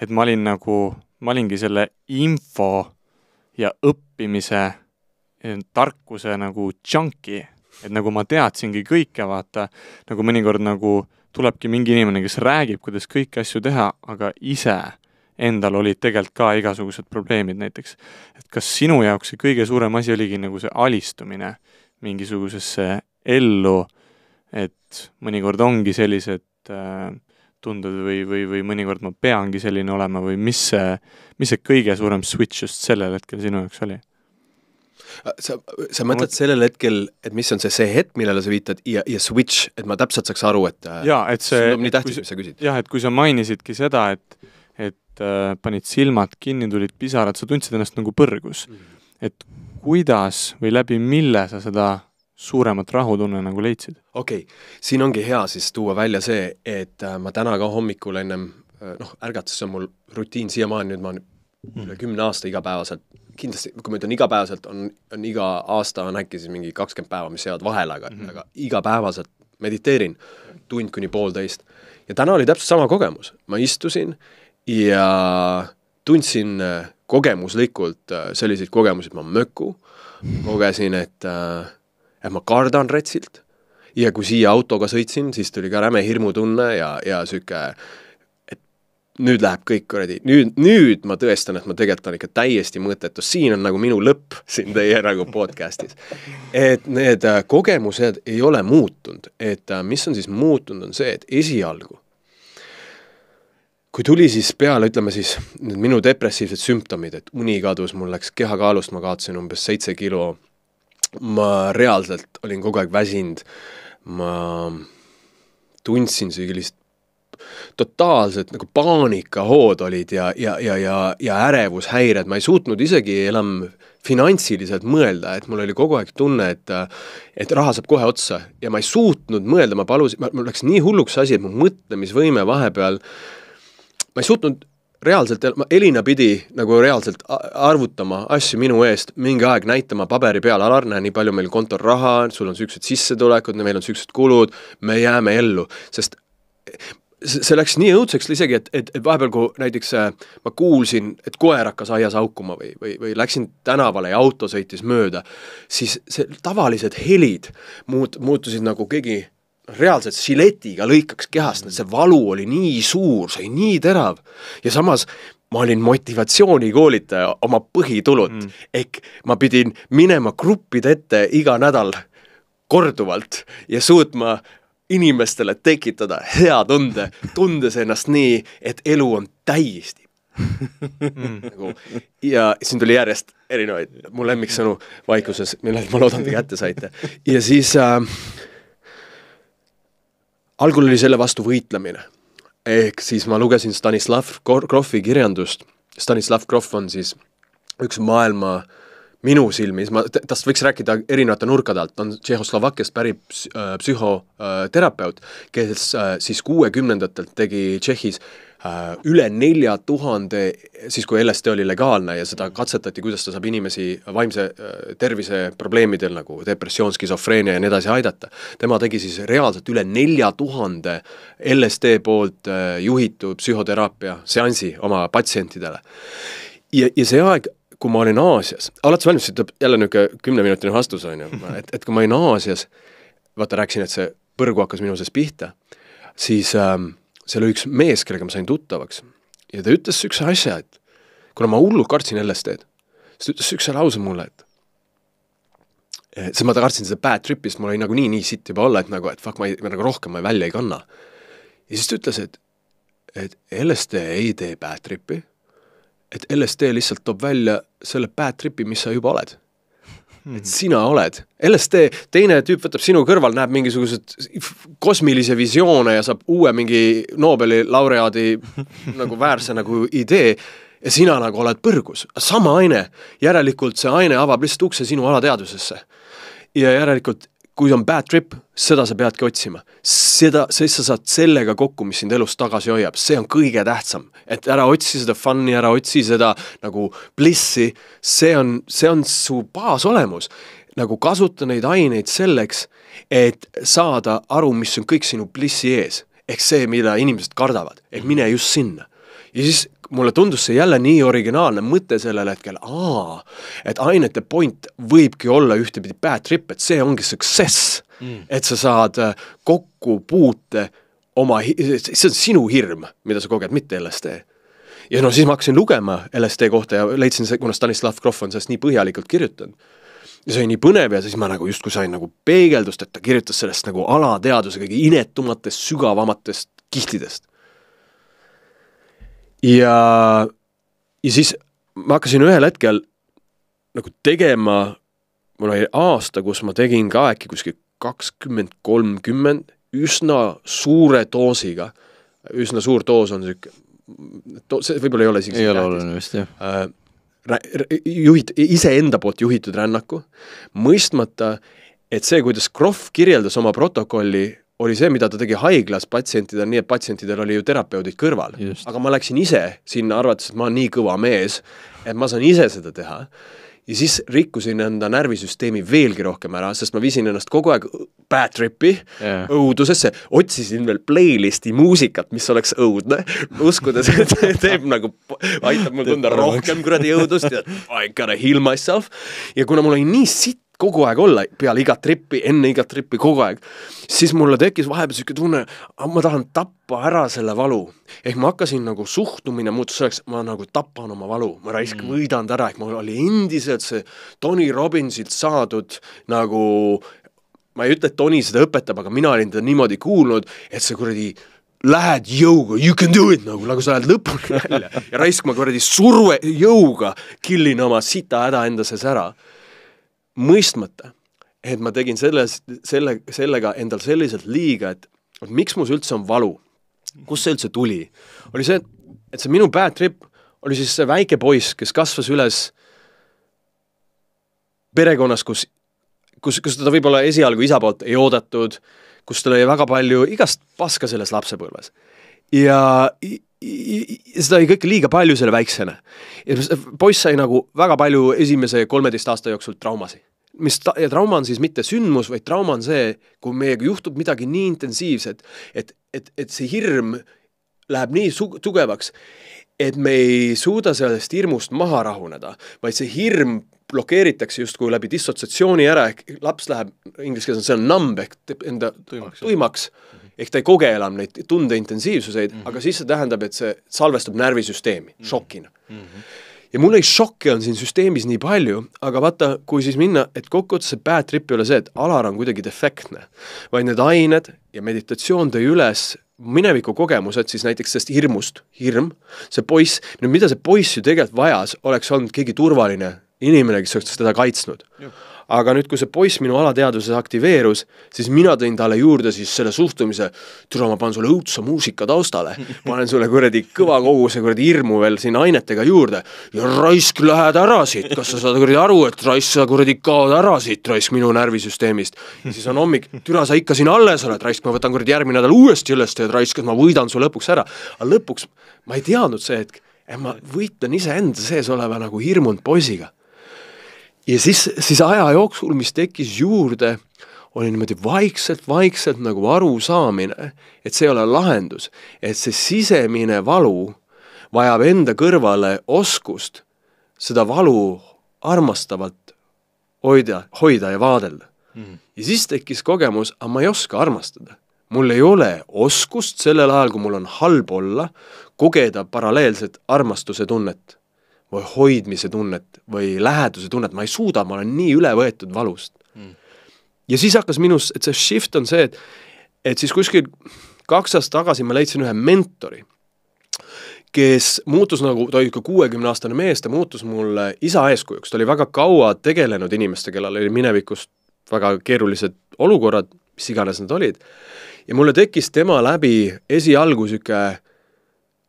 et ma olin nagu, ma olingi selle info ja õppimise eh, tarkuse nagu džanki, et nagu ma teadsingi kõike, vaata, nagu mõnikord nagu tulebki mingi inimene, kes räägib, kuidas kõiki asju teha, aga ise endal olid tegelikult ka igasugused probleemid näiteks. et kas sinu jaoks see kõige suurem asi oligi nagu see alistumine mingisugusesse ellu äh, et mõnikord ongi sellised äh, tunded või, või, või mõnikord ma peangi selline olema või mis see, mis see kõige suurem switch just sellel hetkel sinu jaoks oli? Äh, sa, sa mõtled sellel hetkel, et mis on see, see hetk, millele sa viitad ja, ja switch, et ma täpselt saaks aru, et äh, jaa, et see, see on nii tähtis, mis sa küsid. jah, et kui sa mainisidki seda, et, et äh, panid silmad kinni, tulid pisarad, sa tundsid ennast nagu põrgus mm. -hmm. et kuidas või läbi mille sa seda suuremat rahutunne nagu leidsid? okei okay., siin ongi hea siis tuua välja see, et äh, ma täna ka hommikul ennem äh, noh, ärgates on mul rutiin siiamaani, nüüd ma olen mm. üle kümne aasta igapäevaselt, kindlasti, kui ma ütlen igapäevaselt, on, on iga aasta on äkki siis mingi kakskümmend päeva, mis jäävad vahele, aga mm, -hmm. aga igapäevaselt mediteerin tund kuni poolteist. ja täna oli täpselt sama kogemus, ma istusin ja tundsin äh, kogemuslikult selliseid kogemusi, et ma möku, kogesin, et äh, et ma kardan retsilt ja kui siia autoga sõitsin, siis tuli ka räme hirmutunne ja, ja niisugune nüüd läheb kõik kuradi, nüüd, nüüd ma tõestan, et ma tegelikult olen ikka täiesti mõttetu, siin on nagu minu lõpp siin teie nagu podcast'is. et need äh, kogemused ei ole muutunud, et äh, mis on siis muutunud, on see, et esialgu kui tuli siis peale, ütleme siis need minu depressiivsed sümptomid, et uni kadus, mul läks keha kaalust, ma kaotasin umbes seitse kilo sest ma reaalselt olin kogu aeg väsinud, ma tundsin sellist totaalset nagu paanikahood olid ja, ja, ja, ja, ja ärevushäired, ma ei suutnud isegi enam finantsiliselt mõelda, et mul oli kogu aeg tunne, et et raha saab kohe otsa ja ma ei suutnud mõelda, ma palusin, mul läks nii hulluks asi, et mu mõtlemisvõime vahepeal, ma ei suutnud reaalselt, ma Elina pidi nagu reaalselt arvutama asju minu eest, mingi aeg näitama paberi peal, Arne, nii palju meil kontol raha on, sul on niisugused sissetulekud, meil on niisugused kulud, me jääme ellu, sest see läks nii õudseks isegi, et, et, et vahepeal, kui näiteks äh, ma kuulsin, et koer hakkas aias haukuma või, või, või läksin tänavale ja auto sõitis mööda, siis see tavalised helid muut-, muutusid nagu keegi reaalselt žiletiga lõikaks kehast, see valu oli nii suur, see oli nii terav ja samas ma olin motivatsioonikoolitaja oma põhitulult mm., ehk ma pidin minema gruppide ette iga nädal korduvalt ja suutma inimestele tekitada hea tunde, tundes ennast nii, et elu on täiesti mm. nagu ja siin tuli järjest erinevaid mu lemmiksõnu vaikuses, millelt ma loodan te kätte saite. ja siis äh, algul oli selle vastu võitlemine. ehk siis ma lugesin Stanislav Grofi kirjandust, Stanislav Grof on siis üks maailma minu silmis, ma, tast võiks rääkida erinevate nurkade alt, on Tšehhoslovakkiast pärit äh, psühhoterapeut, kes äh, siis kuuekümnendatelt tegi Tšehhis äh, Äh, üle nelja tuhande, siis kui LSD oli legaalne ja seda katsetati, kuidas ta saab inimesi vaimse äh, tervise probleemidel nagu depressioon, skisofreenia ja nii edasi aidata. tema tegi siis reaalselt üle nelja tuhande LSD poolt äh, juhitud psühhoteraapia seansi oma patsientidele. ja, ja see aeg kui ma olin Aasias, alates valmis, jälle niisugune kümneminutine vastus on ju, et, et kui ma olin Aasias, vaata rääkisin, et see põrgu hakkas minu sees pihta, siis ähm, seal oli üks mees, kellega ma sain tuttavaks ja ta ütles niisuguse asja, et kuna ma hullult kartsin LSD-d, siis ta ütles niisuguse lause mulle, et eh, sest ma kartsin seda bad trip'i, sest mul oli nagunii nii sitt juba olla, et nagu, et fuck, ma ei, nagu rohkem ma välja ei kanna. ja siis ta ütles, et, et LSD ei tee bad trip'i, et LSD lihtsalt toob välja selle bad trip'i, mis sa juba oled Hmm. et sina oled. LSD, teine tüüp võtab sinu kõrval, näeb mingisuguseid kosmilisi visioone ja saab uue mingi Nobeli laureaadi nagu väärse nagu idee ja sina nagu oled põrgus, sama aine, järelikult see aine avab lihtsalt ukse sinu alateadvusesse. ja järelikult kui on bad trip, seda sa peadki otsima. seda, siis sa saad sellega kokku, mis sind elus tagasi hoiab, see on kõige tähtsam. et ära otsi seda fun'i, ära otsi seda nagu blissi, see on, see on su baasolemus. nagu kasuta neid aineid selleks, et saada aru, mis on kõik sinu blissi ees. ehk see, mida inimesed kardavad, et mine just sinna. ja siis mulle tundus see jälle nii originaalne mõte sellel hetkel, aa, et ainete point võibki olla ühtepidi bad trip, et see ongi success mm.. et sa saad äh, kokkupuute oma, see on sinu hirm, mida sa koged, mitte LSD ja no siis ma hakkasin lugema LSD kohta ja leidsin see, kuna Stanislav Grof on sellest nii põhjalikult kirjutanud. ja see oli nii põnev ja siis ma nagu justkui sain nagu peegeldust, et ta kirjutas sellest nagu alateaduse kõige inetumatest, sügavamatest kihtidest ja, ja siis ma hakkasin ühel hetkel nagu tegema, mul oli aasta, kus ma tegin ka äkki kuskil kakskümmend, kolmkümmend, üsna suure doosiga, üsna suur doos on niisugune, see võib-olla ei ole isegi ei ole oluline vist, jah äh, juhit-, iseenda poolt juhitud rännaku, mõistmata, et see, kuidas Krohv kirjeldas oma protokolli oli see, mida ta tegi haiglas patsientidel, nii et patsientidel oli ju terapeudid kõrval. aga ma läksin ise sinna, arvates, et ma olen nii kõva mees, et ma saan ise seda teha. ja siis rikkusin enda närvisüsteemi veelgi rohkem ära, sest ma viisin ennast kogu aeg bad trip'i yeah., õudusesse, otsisin veel playlist'i muusikat, mis oleks õudne, uskudes, et see teeb nagu, aitab mul tunda rohkem kuradi õudust ja I gotta heal myself ja kuna mul oli nii sitt kogu aeg olla, peale igat trippi, enne igat trippi, kogu aeg. siis mulle tekkis vahepeal niisugune tunne, ah, ma tahan tappa ära selle valu. ehk ma hakkasin nagu, suhtumine muutus selleks, ma nagu tapan oma valu, ma raisk mm. võidan ta ära, ehk mul oli endiselt see Tony Robbinsilt saadud nagu ma ei ütle, et Tony seda õpetab, aga mina olin teda niimoodi kuulnud, et see kuradi lähed jõuga, you can do it nagu, nagu sa lähed lõpuni välja ja raisk ma kuradi surve, jõuga killin oma sita häda enda sees ära mõistmata, et ma tegin selles, selle, sellega endal selliselt liiga, et et miks mus üldse on valu, kust see üldse tuli, oli see, et see minu bad trip oli siis see väike poiss, kes kasvas üles perekonnas, kus, kus, kus teda võib-olla esialgu isa poolt ei oodatud, kus tal oli väga palju igast paska selles lapsepõlves. ja seda oli kõike liiga palju selle väiksena. ja poiss sai nagu väga palju esimese kolmeteist aasta jooksul traumasid. mis ta-, ja trauma on siis mitte sündmus, vaid trauma on see, kui meiega juhtub midagi nii intensiivset, et, et, et see hirm läheb nii su-, tugevaks, et me ei suuda sellest hirmust maha rahuneda, vaid see hirm blokeeritakse justkui läbi dissotsiatsiooni ära, ehk laps läheb, inglise keeles on see numb ehk teeb enda tuimaks, tuimaks ehk ta ei koge enam neid tunde intensiivsuseid mm, -hmm. aga siis see tähendab, et see salvestub närvisüsteemi mm -hmm. šokina mm. -hmm ja mul neid šokke on siin süsteemis nii palju, aga vaata, kui siis minna, et kokkuvõttes see bad trip ei ole see, et Alar on kuidagi defektne, vaid need ained ja meditatsioon tõi üles minevikukogemused siis näiteks sellest hirmust, hirm, see poiss, no mida see poiss ju tegelikult vajas, oleks olnud keegi turvaline inimene, kes oleks teda kaitsnud aga nüüd, kui see poiss minu alateadvuses aktiveerus, siis mina tõin talle juurde siis selle suhtumise, türa, ma panen sulle õudsa muusika taustale, panen sulle kuradi kõva koguse kuradi hirmu veel siin ainetega juurde ja raisk, lähed ära siit, kas sa saad kuradi aru, et raisk, sa kuradi kaod ära siit, raisk, minu närvisüsteemist. ja siis on hommik, türa, sa ikka siin alles oled, raisk, ma võtan kuradi järgmine nädal uuesti üles, tead raisk, et ma võidan su lõpuks ära. aga lõpuks ma ei teadnud see hetk, et ma võitlen iseenda sees oleva nagu hirmunud poisiga ja siis, siis aja jooksul, mis tekkis juurde, oli niimoodi vaikselt-vaikselt nagu arusaamine, et see ei ole lahendus, et see sisemine valu vajab enda kõrvale oskust seda valu armastavalt hoida, hoida ja vaadelda mm. -hmm. ja siis tekkis kogemus, aga ma ei oska armastada. mul ei ole oskust sellel ajal, kui mul on halb olla, kogeda paralleelset armastuse tunnet või hoidmise tunnet või läheduse tunnet, ma ei suuda, ma olen nii üle võetud valust mm.. ja siis hakkas minus, et see shift on see, et et siis kuskil kaks aastat tagasi ma leidsin ühe mentori, kes muutus nagu, ta oli ikka kuuekümneaastane mees, ta muutus mulle isa eeskujuks, ta oli väga kaua tegelenud inimestega, kellel oli minevikus väga keerulised olukorrad, mis iganes need olid, ja mulle tekkis tema läbi esialgu niisugune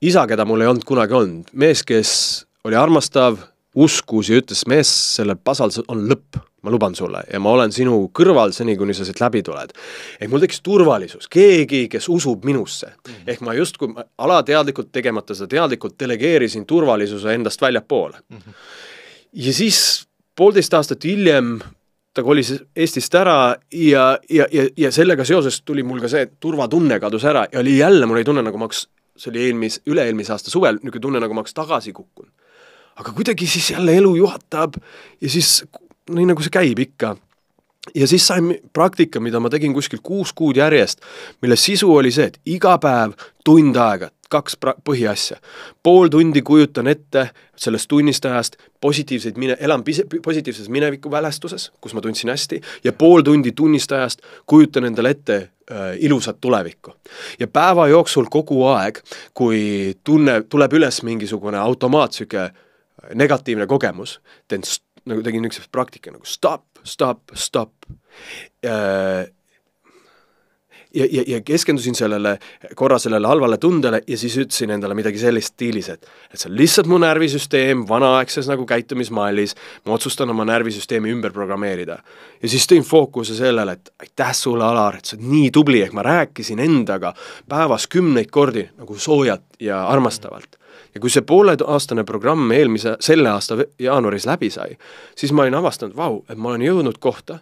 isa, keda mul ei olnud kunagi olnud, mees, kes oli armastav, uskus ja ütles, mees, sellel pasal on lõpp, ma luban sulle ja ma olen sinu kõrval seni, kuni sa siit läbi tuled. ehk mul tekkis turvalisus, keegi, kes usub minusse mm. -hmm. ehk ma justkui alateadlikult, tegemata seda teadlikult, delegeerisin turvalisuse endast väljapoole mm. -hmm. ja siis poolteist aastat hiljem ta kolis Eestist ära ja, ja, ja, ja sellega seoses tuli mul ka see turvatunne kadus ära ja oli jälle, mul oli tunne, nagu ma oleks, see oli eelmis, üle-eelmise aasta suvel, niisugune tunne, nagu ma oleks tagasi kukkunud aga kuidagi siis jälle elu juhatab ja siis nii nagu see käib ikka ja siis sain praktika, mida ma tegin kuskil kuus kuud järjest, mille sisu oli see, et iga päev tund aega, kaks pra-, põhiasja. pool tundi kujutan ette sellest tunnist ajast positiivseid mine-, elan pise-, positiivses minevikumälestuses, kus ma tundsin hästi, ja pool tundi tunnist ajast kujutan endale ette äh, ilusat tulevikku. ja päeva jooksul kogu aeg, kui tunne, tuleb üles mingisugune automaat, niisugune negatiivne kogemus, teen nagu tegin niisuguse praktika nagu stop, stop, stop. ja, ja, ja keskendusin sellele, korra sellele halvale tundele ja siis ütlesin endale midagi sellist stiilis, et et see on lihtsalt mu närvisüsteem vanaaegses nagu käitumismallis, ma otsustan oma närvisüsteemi ümber programmeerida. ja siis tõin fookuse sellele, et aitäh sulle, Alar, et sa oled nii tubli, ehk ma rääkisin endaga päevas kümneid kordi nagu soojalt ja armastavalt ja kui see pooleaastane programm eelmise, selle aasta jaanuaris läbi sai, siis ma olin avastanud, vau, et ma olen jõudnud kohta,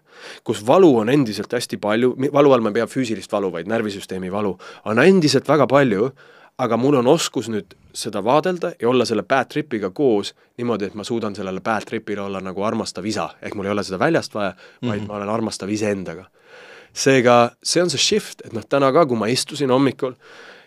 kus valu on endiselt hästi palju, valu all ma ei pea füüsilist valu, vaid närvisüsteemi valu, on endiselt väga palju, aga mul on oskus nüüd seda vaadelda ja olla selle bad trip'iga koos niimoodi, et ma suudan sellele bad trip'ile olla nagu armastav isa, ehk mul ei ole seda väljast vaja, vaid mm -hmm. ma olen armastav iseendaga. seega see on see shift, et noh, täna ka, kui ma istusin hommikul,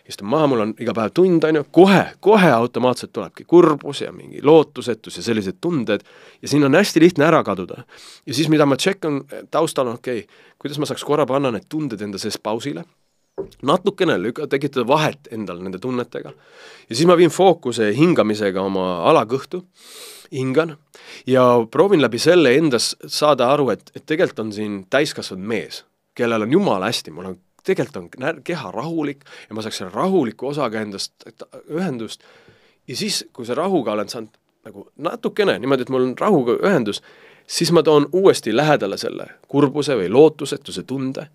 istun maha, mul on iga päev tund, on ju, kohe, kohe automaatselt tulebki kurbus ja mingi lootusetus ja sellised tunded ja siin on hästi lihtne ära kaduda. ja siis, mida ma tšekkan taustal, on okei okay,, kuidas ma saaks korra panna need tunded enda sees pausile, natukene lüka-, tekitada vahet endal nende tunnetega ja siis ma viin fookuse hingamisega oma alakõhtu hingan ja proovin läbi selle endas saada aru, et, et tegelikult on siin täiskasvanud mees, kellel on jumala hästi, mul on tegelikult on keha rahulik ja ma saaks selle rahuliku osaga endast ühendust ja siis, kui see rahuga olen saanud nagu natukene niimoodi, et mul on rahuga ühendus, siis ma toon uuesti lähedale selle kurbuse või lootusetuse tunde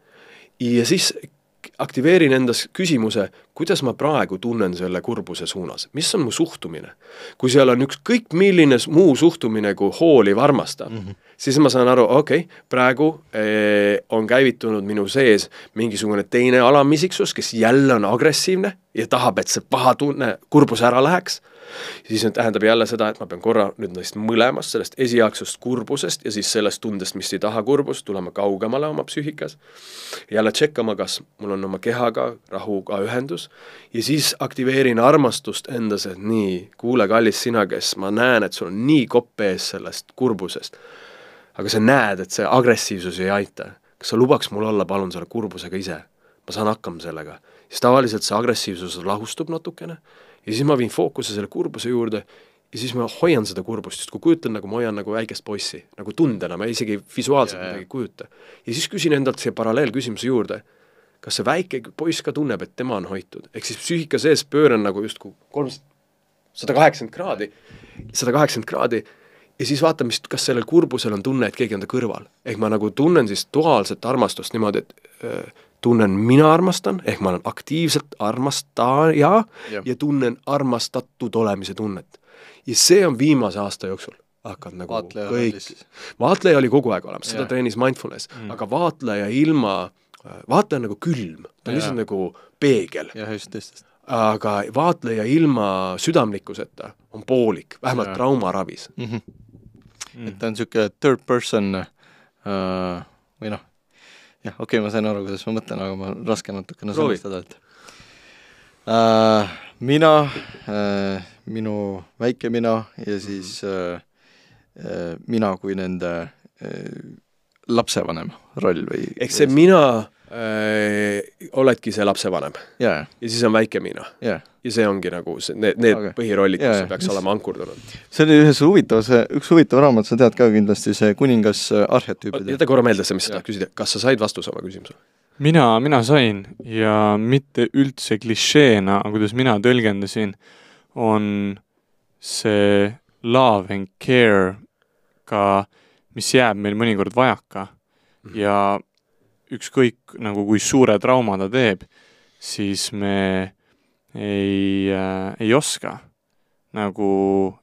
ja siis aktiveerin endas küsimuse, kuidas ma praegu tunnen selle kurbuse suunas, mis on mu suhtumine. kui seal on ükskõik milline muu suhtumine kui hooliv armastav mm, -hmm. siis ma saan aru, okei okay,, praegu ee, eh, on käivitunud minu sees mingisugune teine alamisiksus, kes jälle on agressiivne ja tahab, et see paha tunne, kurbus ära läheks siis see tähendab jälle seda, et ma pean korra nüüd neist mõlemast, sellest esialgsest kurbusest ja siis sellest tundest, mis ei taha kurbust, tulema kaugemale oma psüühikas, jälle tšekkama, kas mul on oma kehaga, rahuga ühendus, ja siis aktiveerin armastust endas, et nii, kuule, kallis sina, kes ma näen, et sul on nii kopp ees sellest kurbusest, aga sa näed, et see agressiivsus ei aita. kas sa lubaks mul olla, palun, selle kurbusega ise? ma saan hakkama sellega. siis tavaliselt see agressiivsus lahustub natukene ja siis ma viin fookuse selle kurbuse juurde ja siis ma hoian seda kurbust, justkui kujutan, nagu ma hoian nagu väikest poissi, nagu tundena, ma isegi visuaalselt yeah. midagi ei kujuta. ja siis küsin endalt siia paralleelküsimuse juurde, kas see väike poiss ka tunneb, et tema on hoitud, ehk siis psüühika sees pööran nagu justkui kolm, sada kaheksakümmend kraadi, sada kaheksakümmend kraadi, ja siis vaatan, mis, kas sellel kurbusel on tunne, et keegi on ta kõrval. ehk ma nagu tunnen siis duaalset armastust niimoodi, et öö, äh, tunnen mina armastan, ehk ma olen aktiivselt armastaja ja. ja tunnen armastatud olemise tunnet. ja see on viimase aasta jooksul hakkad nagu vaatleja kõik, vaatleja oli kogu aeg olemas, seda treenis mindfulness mm., aga vaatleja ilma, vaatleja on nagu külm, ta on ja. lihtsalt nagu peegel. jah, just, just. aga vaatleja ilma südamlikkuseta on poolik, vähemalt ja. traumaravis mm. -hmm. Mm. et ta on niisugune third person uh, või noh, jah, okei okay,, ma sain aru, kuidas ma mõtlen, aga ma, raske natukene no, sõnastada, et äh, mina äh,, minu väike mina ja siis äh, äh, mina kui nende äh, lapsevanem roll või eks see mina äh, oledki see lapsevanem yeah.. ja siis on väike mina yeah ja see ongi nagu see, need, need okay. põhirollid, kus see peaks olema ankurdunud. see oli ühes huvitavas, üks huvitav raamat, sa tead ka kindlasti, see Kuningas äh, arhetüüpide. jäta korra meelde see, mis sa tahad küsida, kas sa said vastuse oma küsimusele? mina, mina sain ja mitte üldse klišeena, kuidas mina tõlgendasin, on see love and care ka, mis jääb meil mõnikord vajaka mhm. ja ükskõik nagu kui suure trauma ta teeb, siis me ei äh,, ei oska nagu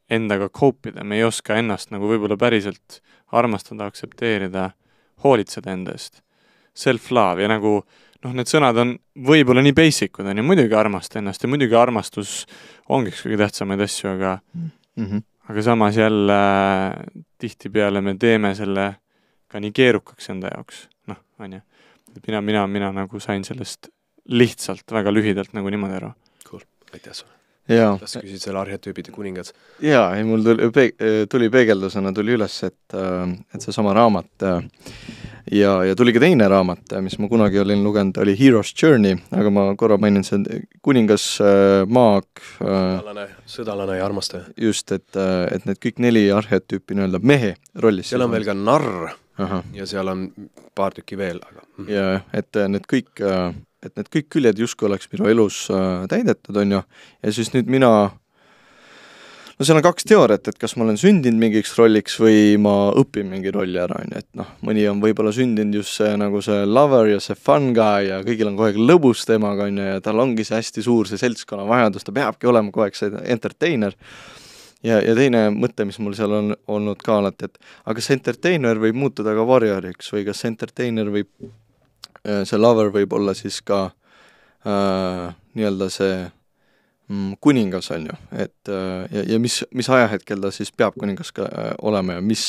endaga cope ida, me ei oska ennast nagu võib-olla päriselt armastada, aktsepteerida, hoolitseda enda eest. Self-love ja nagu noh, need sõnad on võib-olla nii basic ud, on ju, muidugi armasta ennast ja muidugi armastus ongi üks kõige tähtsamaid asju, aga mm, -hmm. aga samas jälle äh, tihtipeale me teeme selle ka nii keerukaks enda jaoks, noh, on ju. mina, mina, mina nagu sain sellest lihtsalt väga lühidalt nagu niimoodi aru aitäh sulle! las küsid selle arhetüübide kuningas. jaa, ei mul tuli peeg-, tuli peegeldusena tuli üles, et, et seesama raamat ja, ja tuli ka teine raamat, mis ma kunagi olin lugenud, oli Hero's Journey, aga ma korra mainin, see on kuningas maag sõdalane, sõdalane ja armastaja. just, et, et need kõik neli arhetüüpi nii-öelda mehe rollis seal on veel ka narr Aha. ja seal on paar tükki veel, aga jaa, et need kõik äh, et need kõik küljed justkui oleks minu elus äh, täidetud, on ju, ja siis nüüd mina no seal on kaks teooriat, et kas ma olen sündinud mingiks rolliks või ma õpin mingi rolli ära, on ju, et noh, mõni on võib-olla sündinud just see nagu see lover ja see fun guy ja kõigil on kogu aeg lõbus temaga, on ju, ja tal ongi see hästi suur see seltskonna vajadus, ta peabki olema kogu aeg see entertainer. ja, ja teine mõte, mis mul seal on olnud ka alati, et aga kas entertainer võib muutuda ka warrior'iks või kas entertainer võib Äh, see lover võib olla siis ka äh, nii-öelda see mm, kuningas, on ju, et äh, ja, ja mis, mis ajahetkel ta siis peab kuningas ka äh, olema ja mis,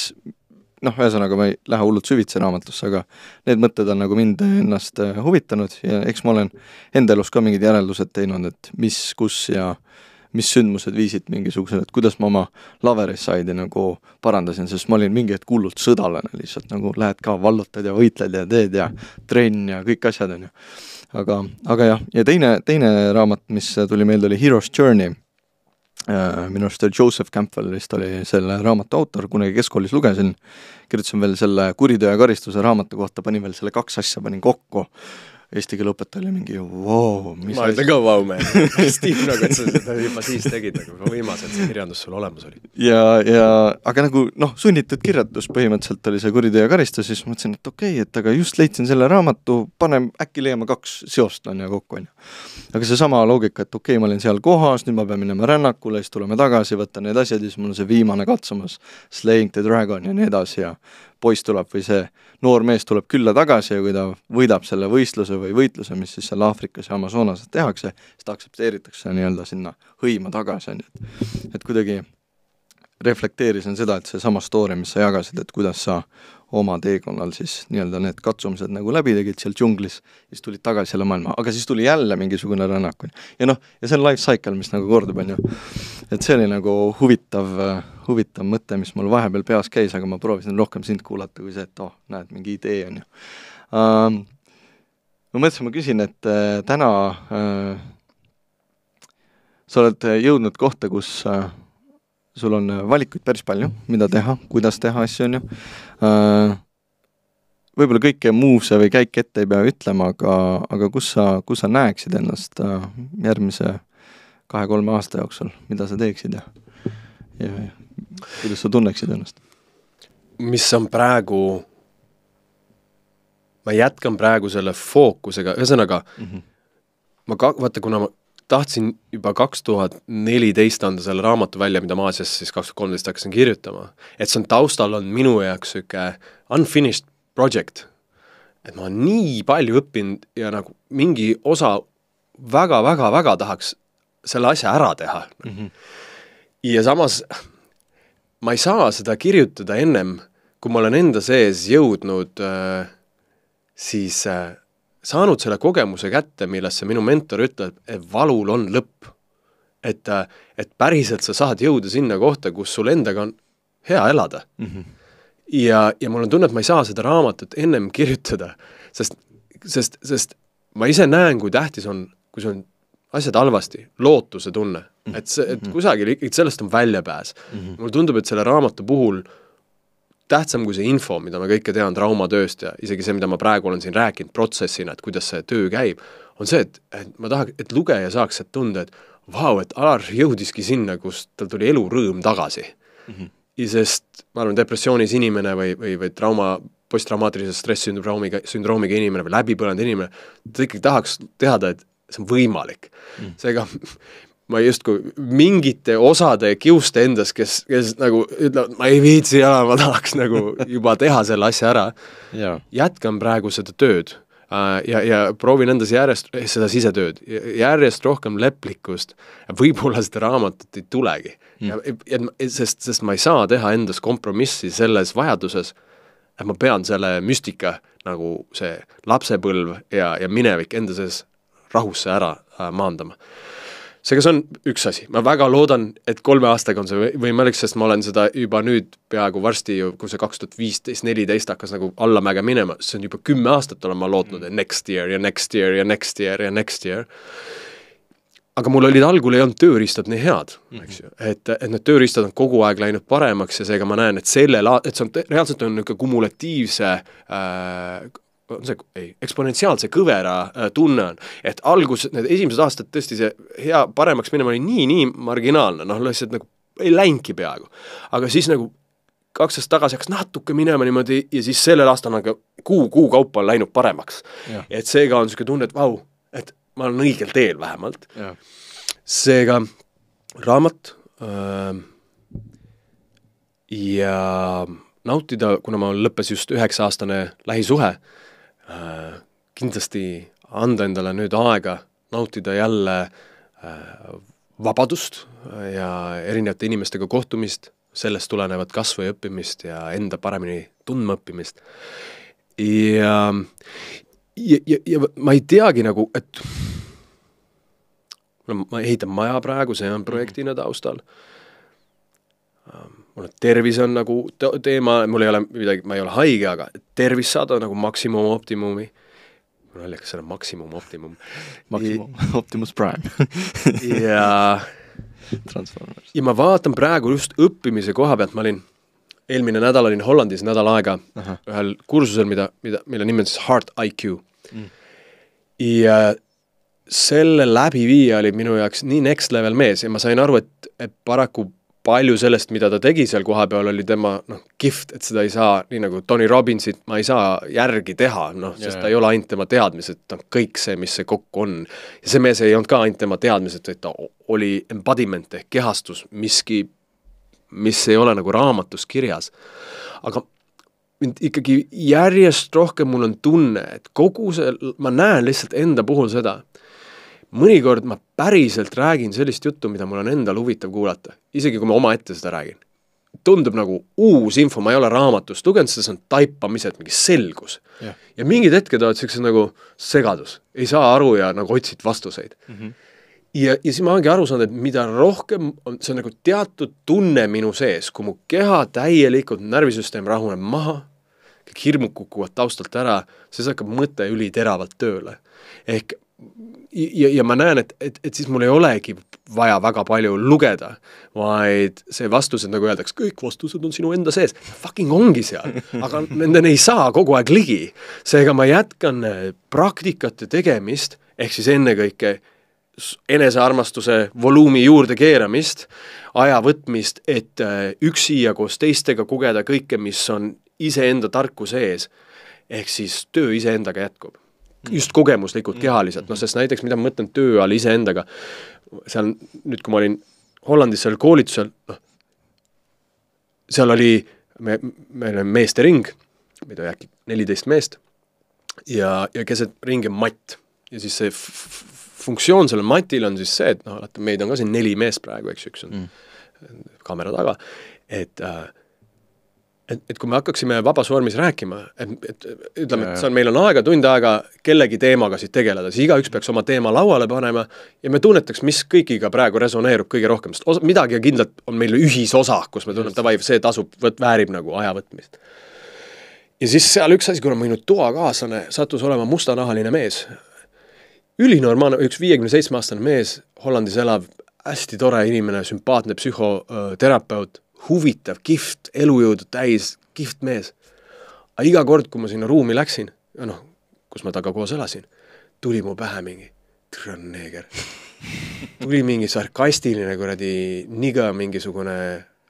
noh, ühesõnaga ma ei lähe hullult süvitsi raamatusse, aga need mõtted on nagu mind ennast äh, huvitanud ja eks ma olen enda elus ka mingid järeldused teinud, et mis, kus ja äh, mis sündmused viisid mingisugusele, et kuidas ma oma laverisaidi nagu parandasin, sest ma olin mingi hetk hullult sõdalane lihtsalt, nagu lähed ka, vallutad ja võitled ja teed ja trenn ja kõik asjad, on ju. aga, aga jah, ja teine, teine raamat, mis tuli meelde, oli Hero's Journey. Äh, minu arust oli Joseph Campbell vist oli selle raamatu autor, kunagi keskkoolis lugesin, kirjutasin veel selle Kuritöö ja karistuse raamatu kohta, panin veel selle kaks asja, panin kokku eesti keele õpetaja oli mingi vau wow,, mis ma ütlen ka vau wow,, me. Steve, nagu et sa seda juba siis tegid, nagu viimasel see kirjandus sul olemas oli. ja, ja aga nagu noh, sunnitud kirjandus põhimõtteliselt oli see kuriteo karistus, siis mõtlesin, et okei okay,, et aga just leidsin selle raamatu, paneme, äkki leiame kaks seost, on ju, kokku, on ju. aga seesama loogika, et okei okay,, ma olin seal kohas, nüüd ma pean minema rännakule, siis tuleme tagasi, võtan need asjad ja siis mul on see viimane katsumus, Slaying the Dragon ja nii edasi ja poiss tuleb või see noor mees tuleb külla tagasi ja kui ta võidab selle võistluse või võitluse, mis siis seal Aafrikas ja Amazonases tehakse, siis ta aktsepteeritakse nii-öelda sinna hõima tagasi, on ju, et et kuidagi reflekteerisin seda, et seesama story, mis sa jagasid, et kuidas sa oma teekonnal siis nii-öelda need katsumused nagu läbi tegid seal džunglis, siis tulid tagasi selle maailma, aga siis tuli jälle mingisugune rännak, on ju. ja noh, ja see on life cycle, mis nagu kordub, on ju. et see oli nagu huvitav, huvitav mõte, mis mul vahepeal peas käis, aga ma proovisin rohkem sind kuulata kui see, et oh, näed, mingi idee, on ju um,. ma mõtlesin, ma küsin, et äh, täna äh, sa oled jõudnud kohta, kus äh, sul on äh, valikuid päris palju, mida teha, kuidas teha asju, on ju. Äh, võib-olla kõike move'e või käike ette ei pea ütlema, aga, aga kus sa, kus sa näeksid ennast äh, järgmise kahe-kolme aasta jooksul, mida sa teeksid ja, ja, ja kuidas sa tunneksid ennast? mis on praegu, ma jätkan praegu selle fookusega, ühesõnaga mm, -hmm. ma ka-, vaata, kuna ma tahtsin juba kaks tuhat neliteist anda selle raamatu välja, mida ma Aasias siis kaks tuhat kolmteist hakkasin kirjutama. et see on taustal, on minu jaoks niisugune unfinished project. et ma olen nii palju õppinud ja nagu mingi osa väga-väga-väga tahaks selle asja ära teha mm. -hmm. ja samas ma ei saa seda kirjutada ennem, kui ma olen enda sees jõudnud äh, siis äh, saanud selle kogemuse kätte, millesse minu mentor ütleb, et valul on lõpp. et, et päriselt sa saad jõuda sinna kohta, kus sul endaga on hea elada mm. -hmm. ja, ja mul on tunne, et ma ei saa seda raamatut ennem kirjutada, sest, sest, sest ma ise näen, kui tähtis on, kui sul on asjad halvasti, lootuse tunne, mhm. et see, et mhm. kusagil ikkagi sellest on väljapääs mm. -hmm. mulle tundub, et selle raamatu puhul äh, tähtsam kui see info, mida ma kõike tean traumatööst ja isegi see, mida ma praegu olen siin rääkinud protsessina, et kuidas see töö käib, on see, et, et ma tahaks, et lugeja saaks et tunda, et vau, et Alar jõudiski sinna, kus tal tuli elurõõm tagasi mm. -hmm. sest ma arvan, depressioonis inimene või, või, või trauma, posttraumaatilise stress-sündroomiga, sündroomiga inimene või läbipõlenud inimene, ta ikkagi tahaks teada, et see on võimalik mm.. seega ma justkui mingite osade kiuste endas, kes, kes nagu ütlevad, ma ei viitsi enam, ma tahaks nagu juba teha selle asja ära yeah.. jätkan praegu seda tööd äh, ja, ja proovin endas järjest, eh, seda sisetööd, järjest rohkem leplikkust, võib-olla seda raamatut ei tulegi mm.. ja, ja sest, sest ma ei saa teha endas kompromissi selles vajaduses, et ma pean selle müstika nagu see lapsepõlv ja, ja minevik enda sees rahusse ära äh, maandama seega see on üks asi, ma väga loodan, et kolme aastaga on see võimalik, sest ma olen seda juba nüüd peaaegu varsti ju, kui see kaks tuhat viisteist, neliteist hakkas nagu allamäge minema, see on juba kümme aastat olen ma lootnud, et next year ja next year ja next year ja next year. aga mul olid algul ei olnud tööriistad nii head mm, -hmm. eks ju, et, et need tööriistad on kogu aeg läinud paremaks ja seega ma näen, et sellel, et see on, reaalselt on niisugune kumulatiivse äh, on see, ei, eksponentsiaalse kõvera äh, tunne on, et algus, need esimesed aastad tõesti see hea paremaks minema oli nii-nii marginaalne, noh, noh lihtsalt nagu ei läinudki peaaegu. aga siis nagu kaks aastat tagasi hakkas natuke minema niimoodi ja siis sellel aastal on nagu ka kuu, kuu kaupa on läinud paremaks. et seega on niisugune tunne, et vau, et ma olen õigel teel vähemalt. seega raamat öö, äh, ja nautida, kuna mul lõppes just üheksa-aastane lähisuhe, kindlasti anda endale nüüd aega nautida jälle äh, vabadust äh, ja erinevate inimestega kohtumist, sellest tulenevat kasvu ja õppimist ja enda paremini tundma õppimist. ja, ja, ja, ja ma ei teagi nagu, et no ma ehitan maja praegu, see on projektina taustal um, mul on tervis on nagu teema, mul ei ole midagi, ma ei ole haige, aga tervis saada nagu maksimum optimumi. naljakas sõna, maksimum optimum. maksimum, Optimus Prime ja. Transformers. ja ma vaatan praegu just õppimise koha pealt, ma olin, eelmine nädal olin Hollandis nädal aega Aha. ühel kursusel, mida, mida, mille nimi on siis Heart IQ mm.. ja selle läbiviija oli minu jaoks nii next level mees ja ma sain aru, et, et paraku palju sellest, mida ta tegi seal kohapeal, oli tema noh, kihvt, et seda ei saa, nii nagu Tony Robbinsit ma ei saa järgi teha, noh, sest yeah. ta ei ole ainult tema teadmised, ta on kõik see, mis see kokku on. ja see mees ei olnud ka ainult tema teadmised, vaid ta oli embodiment ehk kehastus, miski, mis ei ole nagu raamatus kirjas. aga mind ikkagi järjest rohkem mul on tunne, et kogu see, ma näen lihtsalt enda puhul seda, mõnikord ma päriselt räägin sellist juttu, mida mul on endal huvitav kuulata, isegi kui ma omaette seda räägin. tundub nagu uus info, ma ei ole raamatust lugenud seda, see on taipamised, mingi selgus yeah.. ja mingid hetked oled siukses nagu segadus, ei saa aru ja nagu otsid vastuseid mm. -hmm. ja, ja siis ma olengi aru saanud, et mida rohkem on, see on nagu teatud tunne minu sees, kui mu keha täielikult, närvisüsteem rahuneb maha, kõik hirmud kukuvad taustalt ära, siis hakkab mõte üliteravalt tööle. ehk ja, ja ma näen, et, et, et siis mul ei olegi vaja väga palju lugeda, vaid see vastus, et nagu öeldakse, kõik vastused on sinu enda sees, fucking ongi seal, aga nendeni ei saa kogu aeg ligi. seega ma jätkan äh, praktikate tegemist, ehk siis ennekõike enesearmastuse volüümi juurdekeeramist, aja võtmist, et äh, üksi ja koos teistega kogeda kõike, mis on iseenda tarkuse ees. ehk siis töö iseendaga jätkub Mm. just kogemuslikult, mm. kehaliselt, noh, mm-hmm. sest näiteks mida ma mõtlen töö all iseendaga, seal nüüd, kui ma olin Hollandis sellel koolitusel, noh, seal oli, me, meil on meeste ring, meid oli äkki neliteist meest, ja, ja keset ringi on matt ja siis see funktsioon sellel matil on siis see, et noh, vaata meid on ka siin neli meest praegu, eks ju, üks on mm. kaamera taga, et äh, et, et kui me hakkaksime vabas vormis rääkima, et, et ütleme, et see on, meil on aega, tund aega kellegi teemaga siis tegeleda, siis igaüks peaks oma teema lauale panema ja me tunnetaks, mis kõigiga praegu resoneerub kõige rohkem, sest osa, midagi kindlalt on meil ühisosa, kus me tunneme, davai, see tasub, vot väärib nagu ajavõtmist. ja siis seal üks asi, kuna minu toakaaslane sattus olema mustanahaline mees, ülinormaalne, üks viiekümne seitsme aastane mees, Hollandis elav, hästi tore inimene, sümpaatne psühhoterapeut huvitav, kihvt, elujõudu täis, kihvt mees. aga iga kord, kui ma sinna ruumi läksin, noh, kus ma temaga koos elasin, tuli mu pähe mingi, tere, neeger. tuli mingi sarkastiline kuradi niga, mingisugune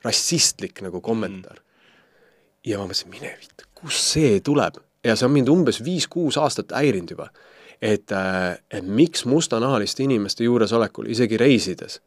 rassistlik nagu kommentaar mm.. ja ma mõtlesin, mine vitt, kust see tuleb? ja see on mind umbes viis-kuus aastat häirinud juba. et, äh, et miks mustanahaliste inimeste juuresolekul, isegi reisides äh,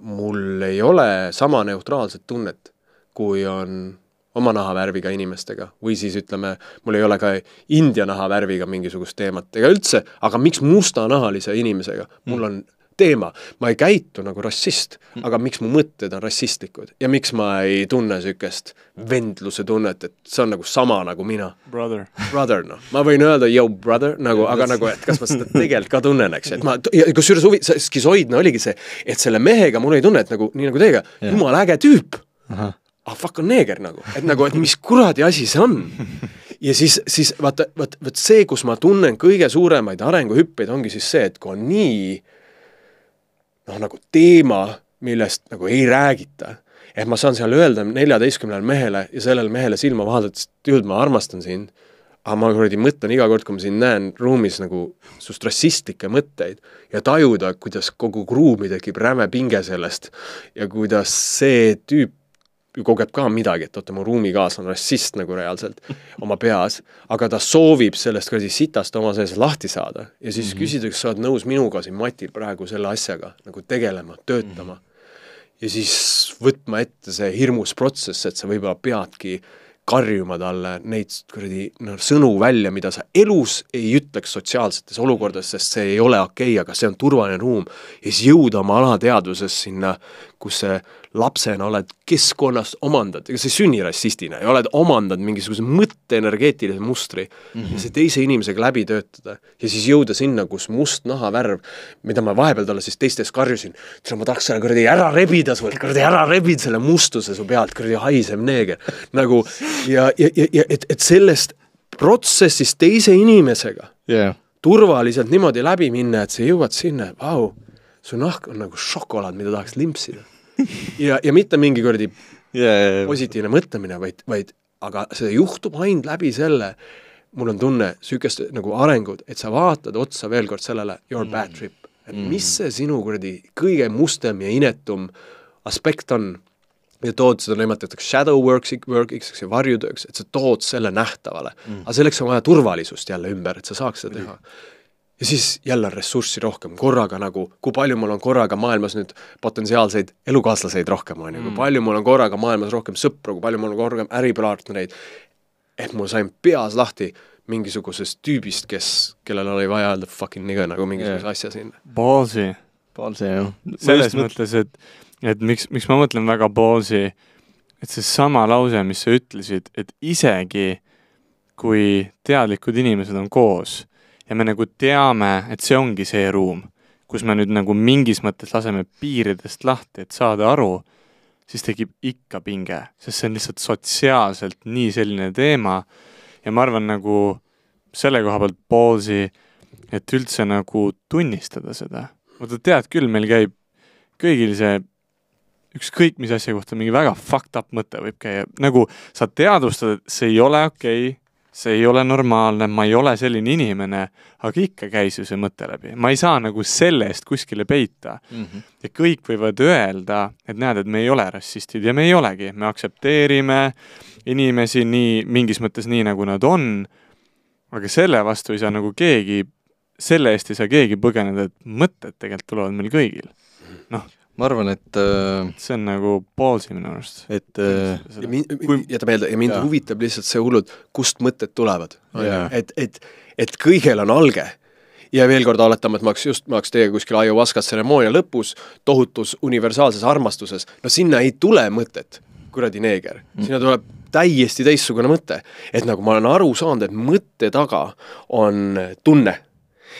mul ei ole sama neutraalset tunnet, kui on oma nahavärviga inimestega või siis ütleme, mul ei ole ka India nahavärviga mingisugust teemat ega üldse, aga miks mustanahalise inimesega, mul mm. on teema. ma ei käitu nagu rassist, mm. aga miks mu mõtted on rassistlikud ja miks ma ei tunne niisugust vendluse tunnet, et see on nagu sama nagu mina. Brother. Brother, noh, ma võin öelda yo brother nagu, aga nagu, et kas ma seda tegelikult ka tunnen, eks, et ma, kusjuures huvi, see skisoidne oligi see, et selle mehega mul oli tunne, et nagu, nii nagu teiega yeah., jumala äge tüüp. ah, fuck on neeger nagu, et nagu, et mis kuradi asi see on ja siis, siis vaata, vot, vot see, kus ma tunnen kõige suuremaid arenguhüppeid, ongi siis see, et kui on nii äh, noh, nagu teema, millest nagu ei räägita. et ma saan seal öelda neljateistkümnele mehele ja sellele mehele silma vaadates, dude, ma armastan sind, aga ma kuradi mõtlen iga kord, kui ma sind näen ruumis nagu sust rassistlikke mõtteid ja tajuda, kuidas kogu ruumi tekib räme pinge sellest ja kuidas see tüüp ju kogeb ka midagi, et oota, mu ruumikaaslane on rassist nagu reaalselt oma peas, aga ta soovib sellest kuradi sitast oma sees lahti saada ja siis mm -hmm. küsida, kas sa oled nõus minuga siin, Matil, praegu selle asjaga nagu tegelema, töötama mm. -hmm. ja siis võtma ette see hirmus protsess, et sa võib-olla peadki karjuma talle neid kuradi noh, sõnu välja, mida sa elus ei ütleks sotsiaalsetes olukordades, sest see ei ole okei okay,, aga see on turvaline ruum, ja siis jõuda oma alateadvuses sinna, kus see lapsena oled keskkonnast omandad, ega sa ei sünni rassistina ja oled omandanud mingisuguse mõtte energeetilise mustri mm -hmm. ja mhm. see teise inimesega läbi töötada ja siis jõuda sinna, kus must nahavärv, mida ma vahepeal talle siis teistes karjusin, ma tahaks selle kuradi ära rebida sult, kuradi ära rebid selle mustuse su pealt, kuradi haisev neeger. nagu ja, ja, ja, ja et, et sellest protsessist teise inimesega yeah. turvaliselt niimoodi läbi minna, et sa jõuad sinna, vau, su nahk on nagu šokolaad, mida tahaks limpsida ja, ja mitte mingi kuradi yeah, yeah. positiivne mõtlemine, vaid, vaid aga see juhtub ainult läbi selle, mul on tunne, niisugust nagu arengut, et sa vaatad otsa veel kord sellele your mm. bad trip. et mm. mis see sinu kuradi kõige mustem ja inetum aspekt on ja tood seda nimetatakse shadow works, work'iks, eks ju, varjutööks, et sa tood selle nähtavale mm.. aga selleks on vaja turvalisust jälle ümber, et sa saaks seda teha mm ja siis jälle on ressurssi rohkem, korraga nagu, kui palju mul on korraga maailmas nüüd potentsiaalseid elukaaslaseid rohkem, on ju, kui mm. palju mul on korraga maailmas rohkem sõpru, kui palju mul on rohkem äripartnereid, et mul sain peas lahti mingisugusest tüübist, kes, kellel oli vaja öelda fucking nigga nagu mingisuguse yeah. asja sinna. Ballsy. Ballsy, jah. selles mõttes, et, et miks, miks ma mõtlen väga ballsy, et seesama lause, mis sa ütlesid, et isegi kui teadlikud inimesed on koos ja me nagu teame, et see ongi see ruum, kus me nüüd nagu mingis mõttes laseme piiridest lahti, et saada aru, siis tekib ikka pinge, sest see on lihtsalt sotsiaalselt nii selline teema ja ma arvan, nagu selle koha pealt Ballsi, et üldse nagu tunnistada seda. vaata, tead küll, meil käib kõigil see ükskõik mis asja kohta mingi väga fucked up mõte võib käia, nagu sa teadvustad, et see ei ole okei okay,, see ei ole normaalne, ma ei ole selline inimene, aga ikka käis ju see mõte läbi. ma ei saa nagu selle eest kuskile peita mm. -hmm. ja kõik võivad öelda, et näed, et me ei ole rassistid ja me ei olegi, me aktsepteerime inimesi nii, mingis mõttes nii, nagu nad on, aga selle vastu ei saa nagu keegi, selle eest ei saa keegi põgeneda, et mõtted tegelikult tulevad meil kõigil. noh, ma arvan, et äh, see on nagu ballsy minu arust. et äh, ja min-, kui... jäta meelde, ja mind ja. huvitab lihtsalt see hullult, kust mõtted tulevad yeah.. et, et, et kõigel on alge. ja veel kord aletama, et ma oleks just, ma oleks teiega kuskil ajuvaska tseremoonia lõpus, tohutus universaalses armastuses, no sinna ei tule mõtet, kuradi neeger mm., sinna tuleb täiesti teistsugune mõte. et nagu ma olen aru saanud, et mõtte taga on tunne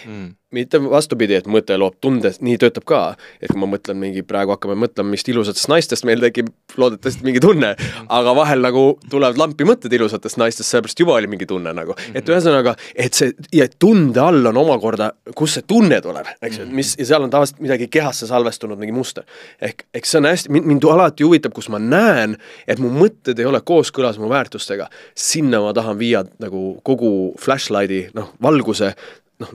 mm mitte vastupidi, et mõte loob tunde, nii töötab ka. et kui ma mõtlen mingi, praegu hakkame mõtlema, mis ilusatest naistest meil tekib loodetavasti mingi tunne, aga vahel nagu tulevad lampi mõtted ilusatest naistest, sellepärast juba oli mingi tunne nagu. et mhm. ühesõnaga, et see ja tunde all on omakorda, kus see tunne tuleb, eks ju, mhm. mis ja seal on tavaliselt midagi kehasse salvestunud, mingi muster. ehk, eks see on hästi, mind, mind alati huvitab, kus ma näen, et mu mõtted ei ole kooskõlas mu väärtustega. sinna ma tahan viia nagu kogu flashlighti, noh, valguse noh,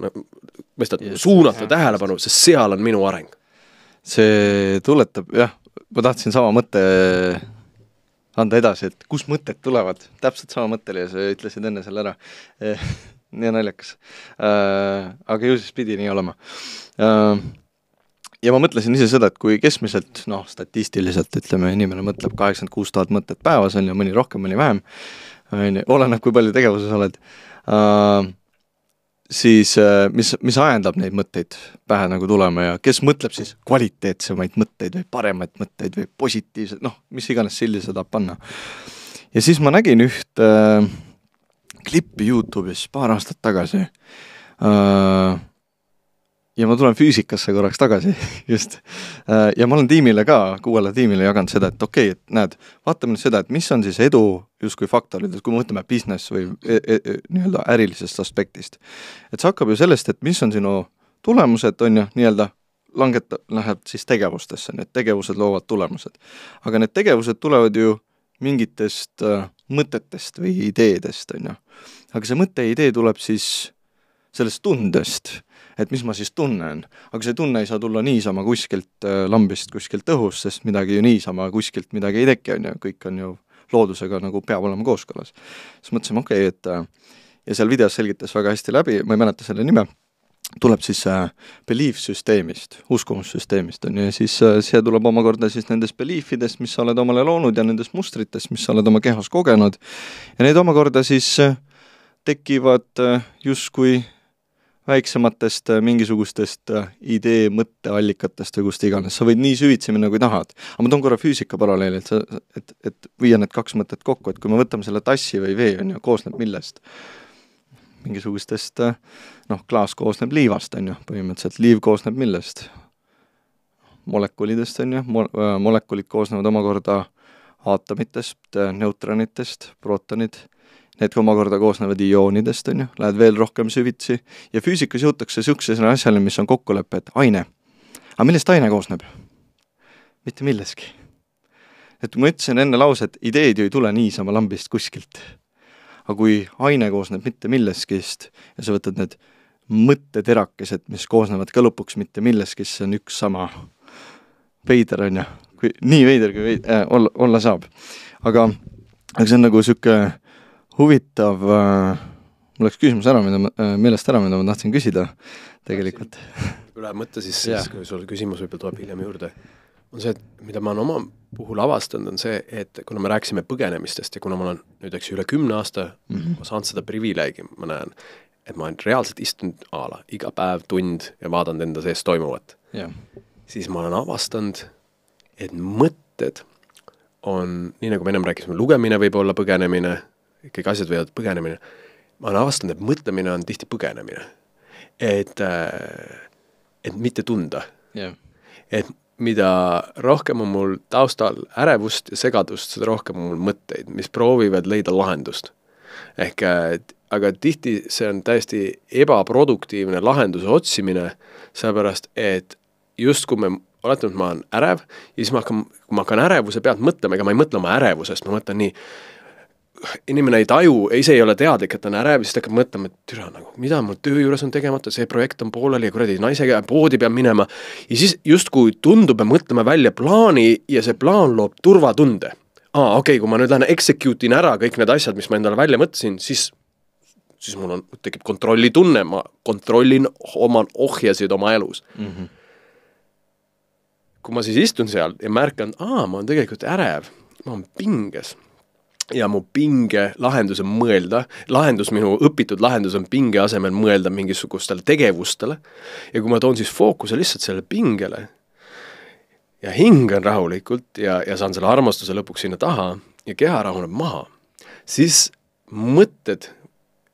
mõistad, suunata jah, tähelepanu, sest seal on minu areng. see tuletab jah, ma tahtsin sama mõtte anda edasi, et kust mõtted tulevad, täpselt sama mõte oli ja sa ütlesid enne selle ära eh, nii naljakas äh,. aga ju siis pidi nii olema äh, ja ma mõtlesin ise seda, et kui keskmiselt noh, statistiliselt ütleme, inimene mõtleb kaheksakümmend kuus tuhat mõtet päevas, on ju, mõni rohkem, mõni vähem, on ju, oleneb, kui palju tegevuses oled äh,, siis äh, mis, mis ajendab neid mõtteid pähe nagu tulema ja kes mõtleb siis kvaliteetsemaid mõtteid või paremaid mõtteid või positiivseid, noh, mis iganes sildi sa tahad panna. ja siis ma nägin üht äh, klippi Youtube'is paar aastat tagasi äh, ja ma tulen füüsikasse korraks tagasi, just. Äh, ja ma olen tiimile ka, kuuele tiimile jaganud seda, et okei okay,, et näed, vaatame nüüd seda, et mis on siis edu justkui faktorid, et kui me mõtleme business või e, e e nii-öelda ärilisest aspektist. et see hakkab ju sellest, et mis on sinu tulemused, on ju, nii-öelda langeta-, läheb siis tegevustesse, need tegevused loovad tulemused. aga need tegevused tulevad ju mingitest äh, mõtetest või ideedest, on ju. aga see mõte, idee tuleb siis sellest tundest et mis ma siis tunnen. aga see tunne ei saa tulla niisama kuskilt äh, lambist, kuskilt õhust, sest midagi ju niisama kuskilt midagi ei teki, on ju, kõik on ju loodusega nagu peab olema kooskõlas. siis mõtlesime, okei okay,, et äh, ja seal videos selgitas väga hästi läbi, ma ei mäleta selle nime, tuleb siis äh, belief-süsteemist, uskumussüsteemist, on ju, ja siis see tuleb omakorda siis nendest belief idest, mis sa oled omale loonud ja nendest mustritest, mis sa oled oma kehas kogenud, ja need omakorda siis tekivad justkui väiksematest äh, mingisugustest äh, idee, mõtteallikatest või kust iganes, sa võid nii süvitsi minna, kui tahad. aga ma toon korra füüsika paralleeli, et sa, et, et viia need kaks mõtet kokku, et kui me võtame selle tassi või vee, on ju, koosneb millest? mingisugustest äh, noh, klaas koosneb liivast, on ju, põhimõtteliselt liiv koosneb millest? molekulidest, on ju Mol, molekulid koosnevad omakorda aatomitest, neutronitest, prootonid äh,, need omakorda koosnevad ioonidest, on ju, lähed veel rohkem süvitsi, ja füüsikas jõutakse niisuguse asjani, mis on kokkulepe, et aine. aga millest aine koosneb? mitte millestki. et ma ütlesin enne lause, et ideed ju ei tule niisama lambist kuskilt. aga kui aine koosneb mitte millestkist ja sa võtad need mõtteterakesed, mis koosnevad ka lõpuks mitte millestki, siis see on üks sama veider, on ju, kui nii veider, kui veid- äh,, olla, olla saab. aga, aga see on nagu niisugune huvitav äh,, mul läks küsimus ära, mida ma äh,, meelest ära, mida ma tahtsin küsida tegelikult. üle mõtle siis, siis kui sul küsimus võib-olla tuleb hiljem juurde, on see, et mida ma olen oma puhul avastanud, on see, et kuna me rääkisime põgenemistest ja kuna ma olen nüüd, eks ju, üle kümne aasta mm -hmm. saanud seda privileegi, ma näen, et ma olen reaalselt istunud a la iga päev tund ja vaadanud enda sees toimuvat. siis ma olen avastanud, et mõtted on, nii nagu me ennem rääkisime, lugemine võib olla põgenemine kõik asjad võivad põgenemine, ma olen avastanud, et mõtlemine on tihti põgenemine. et, äh, et mitte tunda yeah.. et mida rohkem on mul taustal ärevust ja segadust, seda rohkem on mul mõtteid, mis proovivad leida lahendust. ehk aga tihti see on täiesti ebaproduktiivne lahenduse otsimine, sellepärast et justkui me oletame, et ma olen ärev ja siis ma hakkan, kui ma hakkan ärevuse pealt mõtlema, ega ma ei mõtle oma ärevusest, ma mõtlen nii inimene ei taju, ise ei ole teadlik, et ta on ärev ja siis ta hakkab mõtlema, et türa nagu, mida mul töö juures on tegemata, see projekt on pooleli ja kuradi naisega poodi peab minema. ja siis justkui tundub, me mõtleme välja plaani ja see plaan loob turvatunde. aa, okei okay,, kui ma nüüd lähen execute in ära kõik need asjad, mis ma endale välja mõtlesin, siis siis mul on, tekib kontrollitunne, ma kontrollin oma ohjasid oma elus mm. -hmm. kui ma siis istun seal ja märkan, aa, ma olen tegelikult ärev, ma olen pinges ja mu pinge lahendus on mõelda, lahendus, minu õpitud lahendus on pinge asemel mõelda mingisugustele tegevustele ja kui ma toon siis fookuse lihtsalt sellele pingele ja hingan rahulikult ja, ja saan selle armastuse lõpuks sinna taha ja keha rahuneb maha, siis mõtted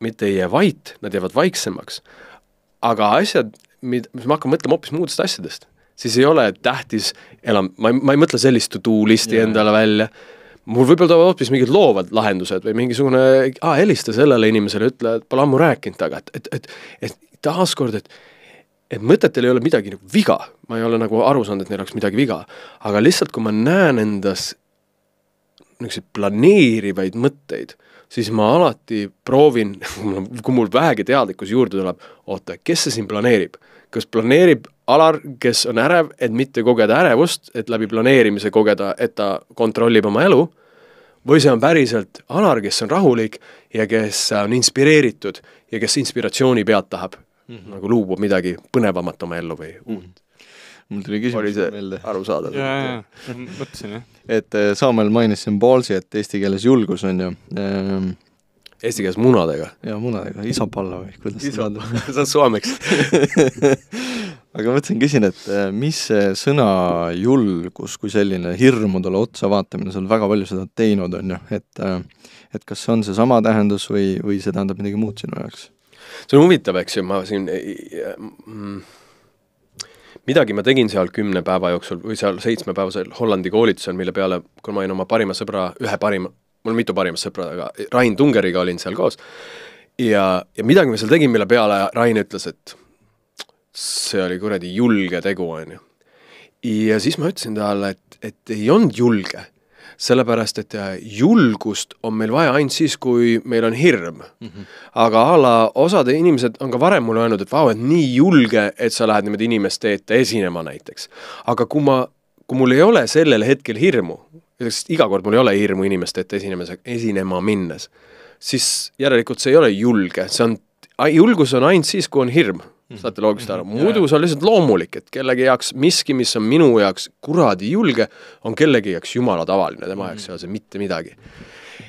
mitte ei jää vait, nad jäävad vaiksemaks, aga asjad, mid-, mis ma hakkan mõtlema hoopis muudest asjadest, siis ei ole tähtis enam, ma ei, ma ei mõtle sellist to-do listi yeah. endale välja mul võib-olla tulevad hoopis mingid loovad lahendused või mingisugune, aa, helista sellele inimesele, ütle, et pole ammu rääkinud temaga, et, et, et, et taaskord, et et mõtetel ei ole midagi nagu viga, ma ei ole nagu aru saanud, et neil oleks midagi viga, aga lihtsalt, kui ma näen endas niisuguseid planeerivaid mõtteid, siis ma alati proovin kui mul vähegi teadlikkus juurde tuleb, oota, kes see siin planeerib? kas planeerib Alar, kes on ärev, et mitte kogeda ärevust, et läbi planeerimise kogeda, et ta kontrollib oma elu, või see on päriselt Alar, kes on rahulik ja kes äh, on inspireeritud ja kes inspiratsiooni pealt tahab mm -hmm. nagu luua midagi põnevamat oma ellu või uut mm? -hmm mul tuli küsimus meelde. arusaadav. jaa, jaa, jaa, mõtlesin jah. et äh, Saamel mainis sümboolsi, et eesti keeles julgus on ju ehm, Eesti keeles munadega? jaa, munadega, isapalla või kuidas Isab. see on? see on soomeks aga mõtlesin, küsin, et äh, mis see sõna julgus kui selline hirmudele otsa vaatamine, sa oled väga palju seda teinud, on ju, et äh, et kas see on seesama tähendus või, või see tähendab midagi muud sinu jaoks? see on huvitav, eks ju, ma siin äh, mm, midagi ma tegin seal kümne päeva jooksul või seal seitsmepäevasel Hollandi koolitusel, mille peale, kui ma olin oma parima sõbra, ühe parima, mul on mitu parimat sõpra, aga Rain Tungeriga olin seal koos, ja, ja midagi me seal tegime, mille peale Rain ütles, et see oli kuradi julge tegu, onju. ja siis ma ütlesin talle, et, et ei olnud julge, sellepärast et äh, julgust on meil vaja ainult siis, kui meil on hirm mm. -hmm. aga a la osad inimesed on ka varem mulle öelnud, et vau, et nii julge, et sa lähed niimoodi inimeste ette esinema näiteks. aga kui ma, kui mul ei ole sellel hetkel hirmu, näiteks iga kord mul ei ole hirmu inimeste ette esinemise, esinema minnes, siis järelikult see ei ole julge, see on, julgus on ainult siis, kui on hirm Mhm. saate loogikast aru, mhm. muidu see on lihtsalt loomulik, et kellegi jaoks miski, mis on minu jaoks kuradi julge, on kellegi jaoks jumala tavaline, tema jaoks mhm. ei ole see mitte midagi.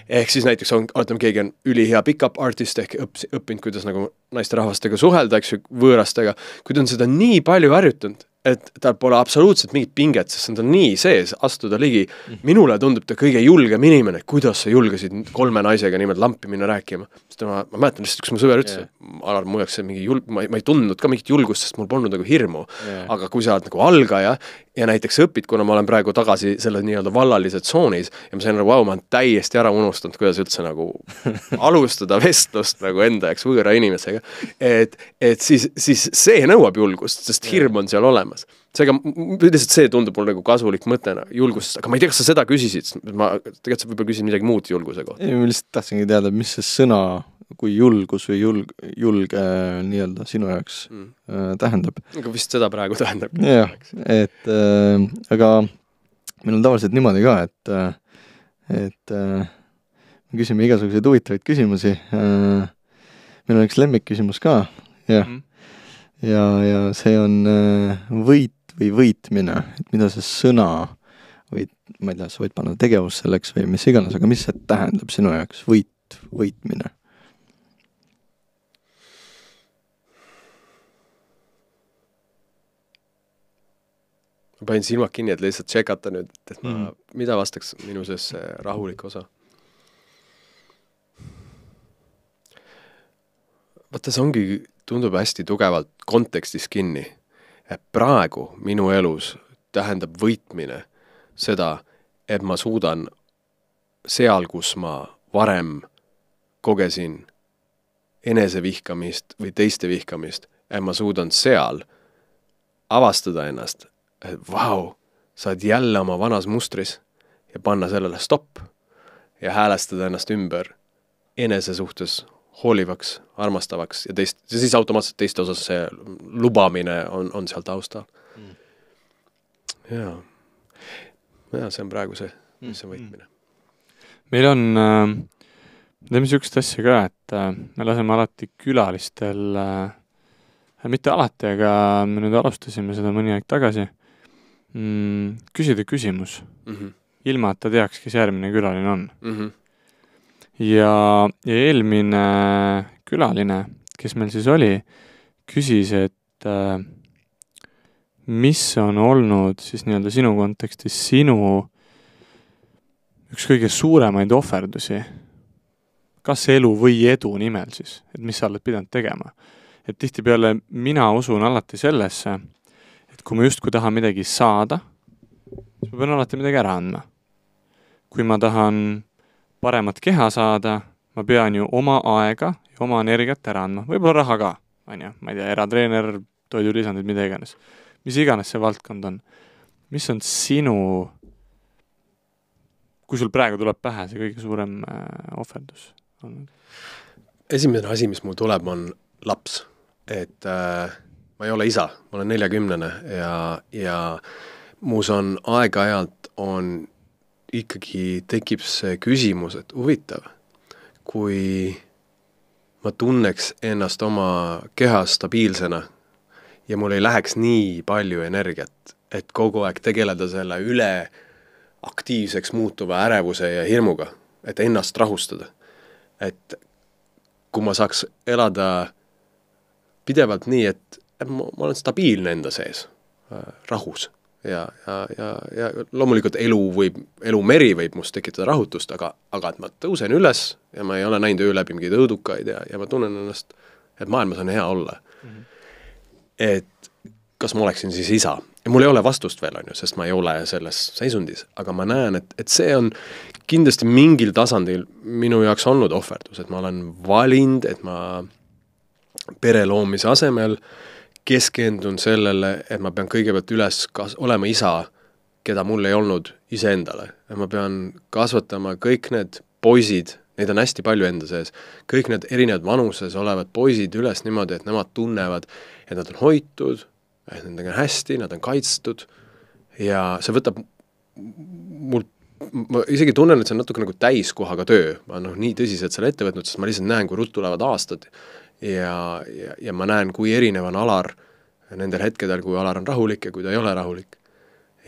ehk siis näiteks on, oletame, keegi on ülihea pickup artist ehk õpp-, õppinud, kuidas nagu naisterahvastega suhelda, eks ju, võõrastega, kui ta on seda nii palju harjutanud, et tal pole absoluutselt mingit pinget, sest nad on nii sees, astuda ligi. minule tundub ta kõige julgem inimene, kuidas sa julgesid kolme naisega niimoodi lampi minna rääkima tema, ma mäletan lihtsalt, üks mu sõber ütles yeah., Alar, mu jaoks see mingi jul-, ma ei, ma ei tundnud ka mingit julgust, sest mul polnud nagu hirmu yeah.. aga kui sa oled nagu algaja ja näiteks õpid, kuna ma olen praegu tagasi selle nii-öelda vallalise tsoonis ja ma sain nagu, vau, ma olen täiesti ära unustanud, kuidas üldse nagu alustada vestlust nagu enda jaoks võõra inimesega. et, et siis, siis see nõuab julgust, sest hirm on seal olemas seega lihtsalt see tundub mulle nagu kasulik mõttena, julgus, aga ma ei tea, kas sa seda küsisid, ma tegelikult sa võib-olla küsisid midagi muud julguse kohta. ei, ma lihtsalt tahtsingi teada, mis see sõna kui julgus või julg, julge äh, nii-öelda sinu jaoks mm. äh, tähendab. aga vist seda praegu tähendab. jah, et äh, aga meil on tavaliselt niimoodi ka, et, äh, et äh, me küsime igasuguseid huvitavaid küsimusi äh,. meil on üks lemmikküsimus ka, jah mm. ja, ja see on äh, võit või võitmine, et mida see sõna või ma ei tea, sa võid panna tegevus selleks või mis iganes, aga mis see tähendab sinu jaoks, võit, võitmine? ma panin silmad kinni, et lihtsalt tšekata nüüd, et ma mm., mida vastaks minu sees see rahulik osa. vaata, see ongi, tundub hästi tugevalt kontekstis kinni et praegu minu elus tähendab võitmine seda, et ma suudan seal, kus ma varem kogesin enesevihkamist või teiste vihkamist, et ma suudan seal avastada ennast, et vau, sa oled jälle oma vanas mustris ja panna sellele stopp ja häälestada ennast ümber enese suhtes hoolivaks, armastavaks ja teist, siis automaatselt teiste osas see lubamine on, on seal taustal mm.. jaa, jaa, see on praegu see, mis mm, on mm. võitmine mm.. meil on äh,, teeme niisugust asja ka, et äh, me laseme alati külalistel äh, äh,, mitte alati, aga me nüüd alustasime seda mõni aeg tagasi mm,, küsida küsimus mm, -hmm. ilma et ta teaks, kes järgmine külaline on mm. -hmm ja, ja eelmine külaline, kes meil siis oli, küsis, et äh, mis on olnud siis nii-öelda sinu kontekstis sinu üks kõige suuremaid ohverdusi, kas elu või edu nimel siis, et mis sa oled pidanud tegema. et tihtipeale mina usun alati sellesse, et kui ma justkui tahan midagi saada, siis ma pean alati midagi ära andma. kui ma tahan paremat keha saada, ma pean ju oma aega ja oma energiat ära andma, võib-olla raha ka, on ju, ma ei tea, eratreener, toidulisandid, mida iganes. mis iganes see valdkond on. mis on sinu, kui sul praegu tuleb pähe see kõige suurem äh, ohverdus olnud? esimene asi, mis mul tuleb, on laps, et äh, ma ei ole isa, ma olen neljakümnene ja, ja muus on aeg-ajalt on ikkagi tekib see küsimus, et huvitav, kui ma tunneks ennast oma kehas stabiilsena ja mul ei läheks nii palju energiat, et kogu aeg tegeleda selle üle aktiivseks muutuva ärevuse ja hirmuga, et ennast rahustada. et kui ma saaks elada pidevalt nii, et, et ma, ma olen stabiilne enda sees, äh, rahus ja, ja, ja, ja loomulikult elu võib, elumeri võib must tekitada rahutust, aga, aga et ma tõusen üles ja ma ei ole näinud öö läbi mingeid õudukaid ja, ja ma tunnen ennast, et maailmas on hea olla mm. -hmm. et kas ma oleksin siis isa? ja mul ei ole vastust veel, on ju, sest ma ei ole selles seisundis, aga ma näen, et, et see on kindlasti mingil tasandil minu jaoks olnud ohverdus, et ma olen valinud, et ma pere loomise asemel äh, keskendun sellele, et ma pean kõigepealt üles kas-, olema isa, keda mul ei olnud iseendale. et ma pean kasvatama kõik need poisid, neid on hästi palju enda sees, kõik need erinevad vanuses olevad poisid üles niimoodi, et nemad tunnevad, et nad on hoitud, et nendega on hästi, nad on kaitstud ja see võtab mult ma isegi tunnen, et see on natuke nagu täiskohaga töö, ma noh, nii tõsiselt selle ette võtnud, sest ma lihtsalt näen, kui ruttu lähevad aastad ja, ja, ja ma näen, kui erinev on Alar nendel hetkedel, kui Alar on rahulik ja kui ta ei ole rahulik.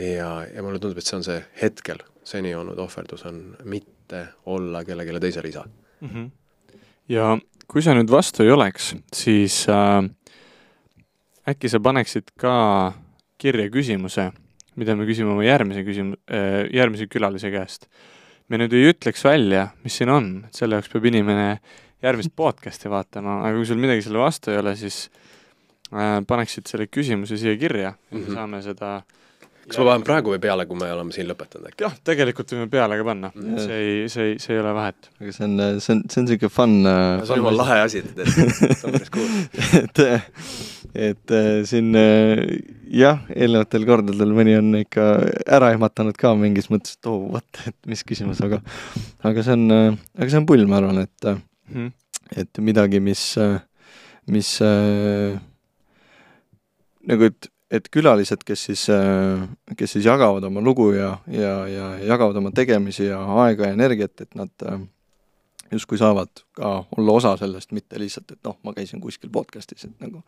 ja, ja mulle tundub, et see on see hetkel seni olnud ohverdus, on mitte olla kellelegi teisele isa mm. -hmm. ja kui sa nüüd vastu ei oleks, siis äh, äkki sa paneksid ka kirja küsimuse, mida me küsime oma järgmise küsimu- äh,, järgmise külalise käest. me nüüd ei ütleks välja, mis siin on, selle jaoks peab inimene järgmist podcast'i vaatama, aga kui sul midagi selle vastu ei ole, siis äh, paneksid selle küsimuse siia kirja mm, -hmm. saame seda kas ma panen praegu või peale, kui me oleme siin lõpetanud äkki? jah, tegelikult võime peale ka panna mm, -hmm. see ei, see ei, see ei ole vahet. aga see on, see on, see on niisugune fun uh, see on jumala lahe asi, et, et et, et äh, siin äh, jah, eelnevatel kordadel mõni on ikka ära ehmatanud ka mingis mõttes, et oo oh,, what, et mis küsimus, aga aga see on, aga see on pull, ma arvan, et mm.. et midagi, mis, äh, mis äh, nagu, et, et külalised, kes siis, äh, kes siis jagavad oma lugu ja, ja, ja jagavad oma tegemisi ja aega ja energiat, et nad äh, justkui saavad ka olla osa sellest, mitte lihtsalt, et noh, ma käisin kuskil podcast'is, et nagu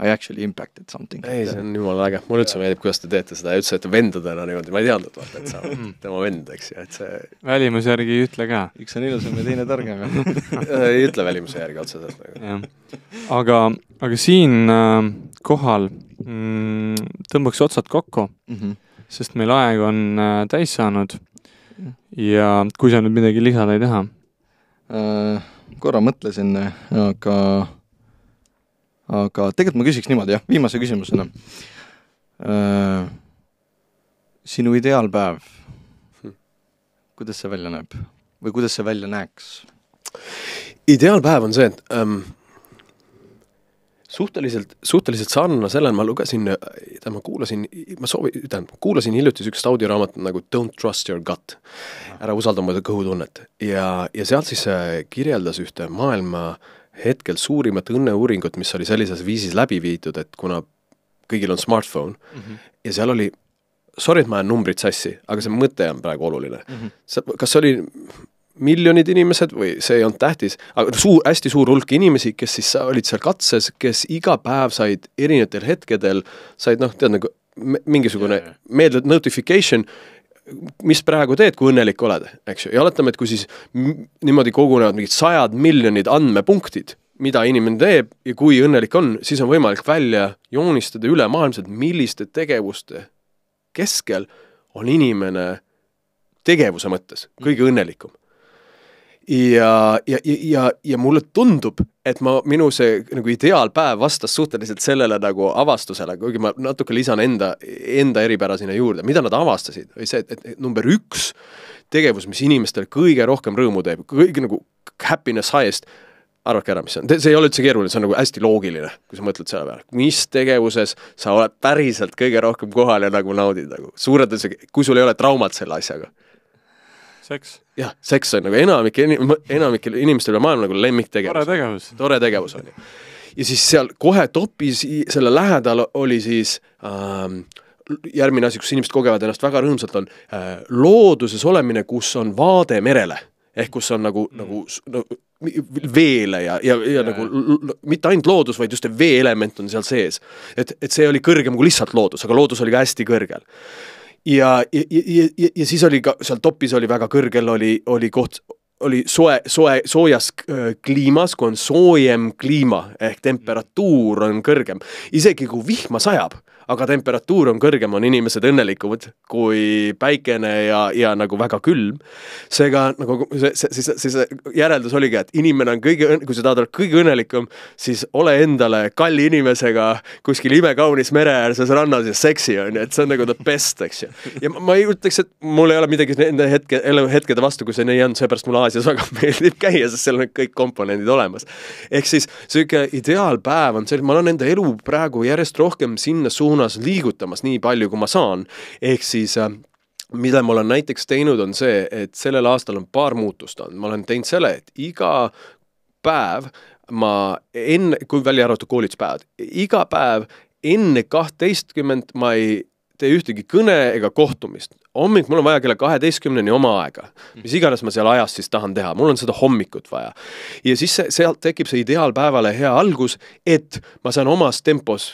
I actually impacted something. ei, see on jumala äge, mulle üldse meeldib, kuidas te teete seda ja üldse, et vendadena niimoodi, ma ei teadnud, vaata, et sa oled mm. tema vend, eks ju, et see välimuse järgi ei ütle ka. üks on ilusam ja teine targem ei ütle välimuse järgi otseselt nagu. jah, aga, aga siin äh, kohal mm, tõmbaks otsad kokku mm, -hmm. sest meil aeg on äh, täis saanud ja kui sa nüüd midagi lisada ei taha Äh, korra mõtlesin, aga, aga tegelikult ma küsiks niimoodi jah, viimase küsimusena. Äh, sinu ideaalpäev, hm. kuidas see välja näeb või kuidas see välja näeks? ideaalpäev on see, et ähm, um suhteliselt, suhteliselt sarnane sellele ma lugesin, äh, ma kuulasin, ma soovi-, tähendab, kuulasin hiljuti niisugust audioraamatut nagu Don't trust your gut, ära usalda oma kõhutunnet. ja, ja sealt siis äh, kirjeldas ühte maailma hetkel suurimat õnneuuringut, mis oli sellises viisis läbi viidud, et kuna kõigil on smartphone mm -hmm. ja seal oli sorry, et ma ajan numbrid sassi, aga see mõte on praegu oluline mm. -hmm. kas see oli miljonid inimesed või see ei olnud tähtis, aga suur, hästi suur hulk inimesi, kes siis olid seal katses, kes iga päev said erinevatel hetkedel, said noh, tead nagu mingisugune meelde notification, mis praegu teed, kui õnnelik oled, eks ju, ja oletame, et kui siis niimoodi kogunevad mingid sajad miljonid andmepunktid, mida inimene teeb ja kui õnnelik on, siis on võimalik välja joonistada ülemaailmselt, milliste tegevuste keskel on inimene tegevuse mõttes kõige mm. õnnelikum ja, ja, ja, ja mulle tundub, et ma, minu see nagu ideaalpäev vastas suhteliselt sellele nagu avastusele, kuigi ma natuke lisan enda, enda eripära sinna juurde, mida nad avastasid, oli see, et, et, et number üks tegevus, mis inimestele kõige rohkem rõõmu teeb, kõige nagu happiness highest, arvake ära, mis see on, see ei ole üldse keeruline, see on nagu hästi loogiline, kui sa mõtled selle peale, mis tegevuses sa oled päriselt kõige rohkem kohal ja nagu naudid nagu, suurendades, kui sul ei ole traumat selle asjaga seks. jah, seks on nagu enamik, enamikel inimestel üle maailma nagu lemmiktegevus. tore tegevus. tore tegevus, on ju. ja siis seal kohe topis, selle lähedal oli siis ähm, järgmine asi, kus inimesed kogevad ennast väga rõõmsalt, on äh, looduses olemine, kus on vaade merele ehk kus on nagu, nagu mm., nagu no, veele ja, ja, ja, ja nagu mitte ainult loodus, vaid just see veeelement on seal sees. et, et see oli kõrgem kui lihtsalt loodus, aga loodus oli ka hästi kõrgel ja, ja, ja, ja, ja siis oli ka seal topis oli väga kõrgel oli, oli koht, oli soe, soe, soojas äh, kliimas, kui on soojem kliima ehk temperatuur on kõrgem, isegi kui vihma sajab aga temperatuur on kõrgem, on inimesed õnnelikumad kui päikene ja, ja nagu väga külm. seega nagu see, see, siis, siis järeldus oligi, et inimene on kõige, kui sa tahad olla kõige õnnelikum, siis ole endale kalli inimesega kuskil imekaunis mereäärses rannas ja seksi, on ju, et see on nagu the best, eks ju. ja ma, ma ei ütleks, et mul ei ole midagi nende hetke, hetkede vastu, kui see nii on, seepärast mulle Aasias väga meeldib käia, sest seal on kõik komponendid olemas. ehk siis niisugune ideaalpäev on see, et ma olen enda elu praegu järjest rohkem sinna suunanud, suunas liigutamas nii palju, kui ma saan, ehk siis äh, mida ma olen näiteks teinud, on see, et sellel aastal on paar muutust olnud, ma olen teinud selle, et iga päev ma enne, kui välja arvatud koolituspäevad, iga päev enne kahtteistkümmend ma ei tee ühtegi kõne ega kohtumist. hommik, mul on vaja kella kaheteistkümneni oma aega, mis iganes ma seal ajas siis tahan teha, mul on seda hommikut vaja. ja siis sealt tekib see ideaalpäevale hea algus, et ma saan omas tempos